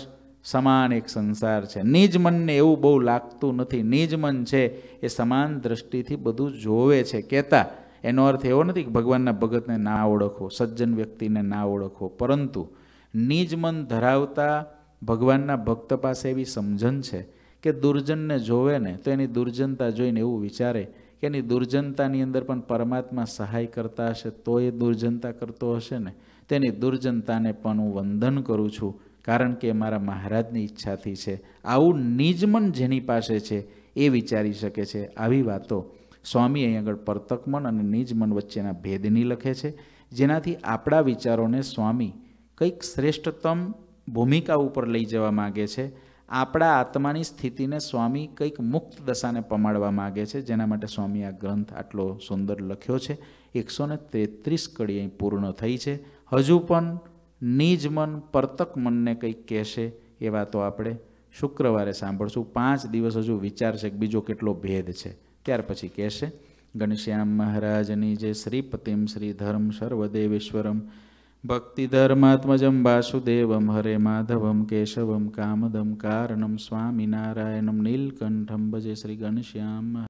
સમાન એક સંસાર છે નિજ મનને એવું બહુ લાગતું નથી નિજ મન છે એ સમાન દ્રષ્ટિથી બધું જોવે છે કહેતા એનો અર્થ એવો નથી કે ભગવાનના ભગતને ના ઓળખો સજ્જન વ્યક્તિને ના ઓળખો પરંતુ નિજ મન ધરાવતા ભગવાનના ભક્ત પાસે એવી સમજણ છે કે દુર્જનને જોવે ને તો એની દુર્જનતા જોઈને એવું વિચારે કે એની દુર્જનતાની અંદર પણ પરમાત્મા સહાય કરતા હશે તો એ દુર્જનતા કરતો હશે ને તેની દુર્જનતાને પણ હું વંદન કરું છું કારણ કે મારા મહારાજની ઈચ્છાથી છે આવું નિજમન જેની પાસે છે એ વિચારી શકે છે આવી વાતો સ્વામી અહીં આગળ પરતકમન અને નિજમન વચ્ચેના ભેદની લખે છે જેનાથી આપણા વિચારોને સ્વામી કંઈક શ્રેષ્ઠતમ ભૂમિકા ઉપર લઈ જવા માગે છે આપણા આત્માની સ્થિતિને સ્વામી કંઈક મુક્ત દશાને પમાડવા માગે છે જેના માટે સ્વામી આ ગ્રંથ આટલો સુંદર લખ્યો છે એકસો ને તેત્રીસ કડી અહીં પૂર્ણ થઈ છે હજુ પણ નિજ મન પરતક મનને કંઈક કહેશે એ વાતો આપણે શુક્રવારે સાંભળશું પાંચ દિવસ હજુ વિચારશે કે બીજો કેટલો ભેદ છે ત્યાર પછી કહેશે ઘનશ્યામ મહારાજની જે શ્રીપતિમ શ્રી ધર્મ સર્વદેવેશ્વરમ भक्तिधर्मात्मजं वासुदेवं हरे माधवं केशवं कामदं कारणं स्वामिनारायणं नीलकण्ठं भजे श्रीगणश्याम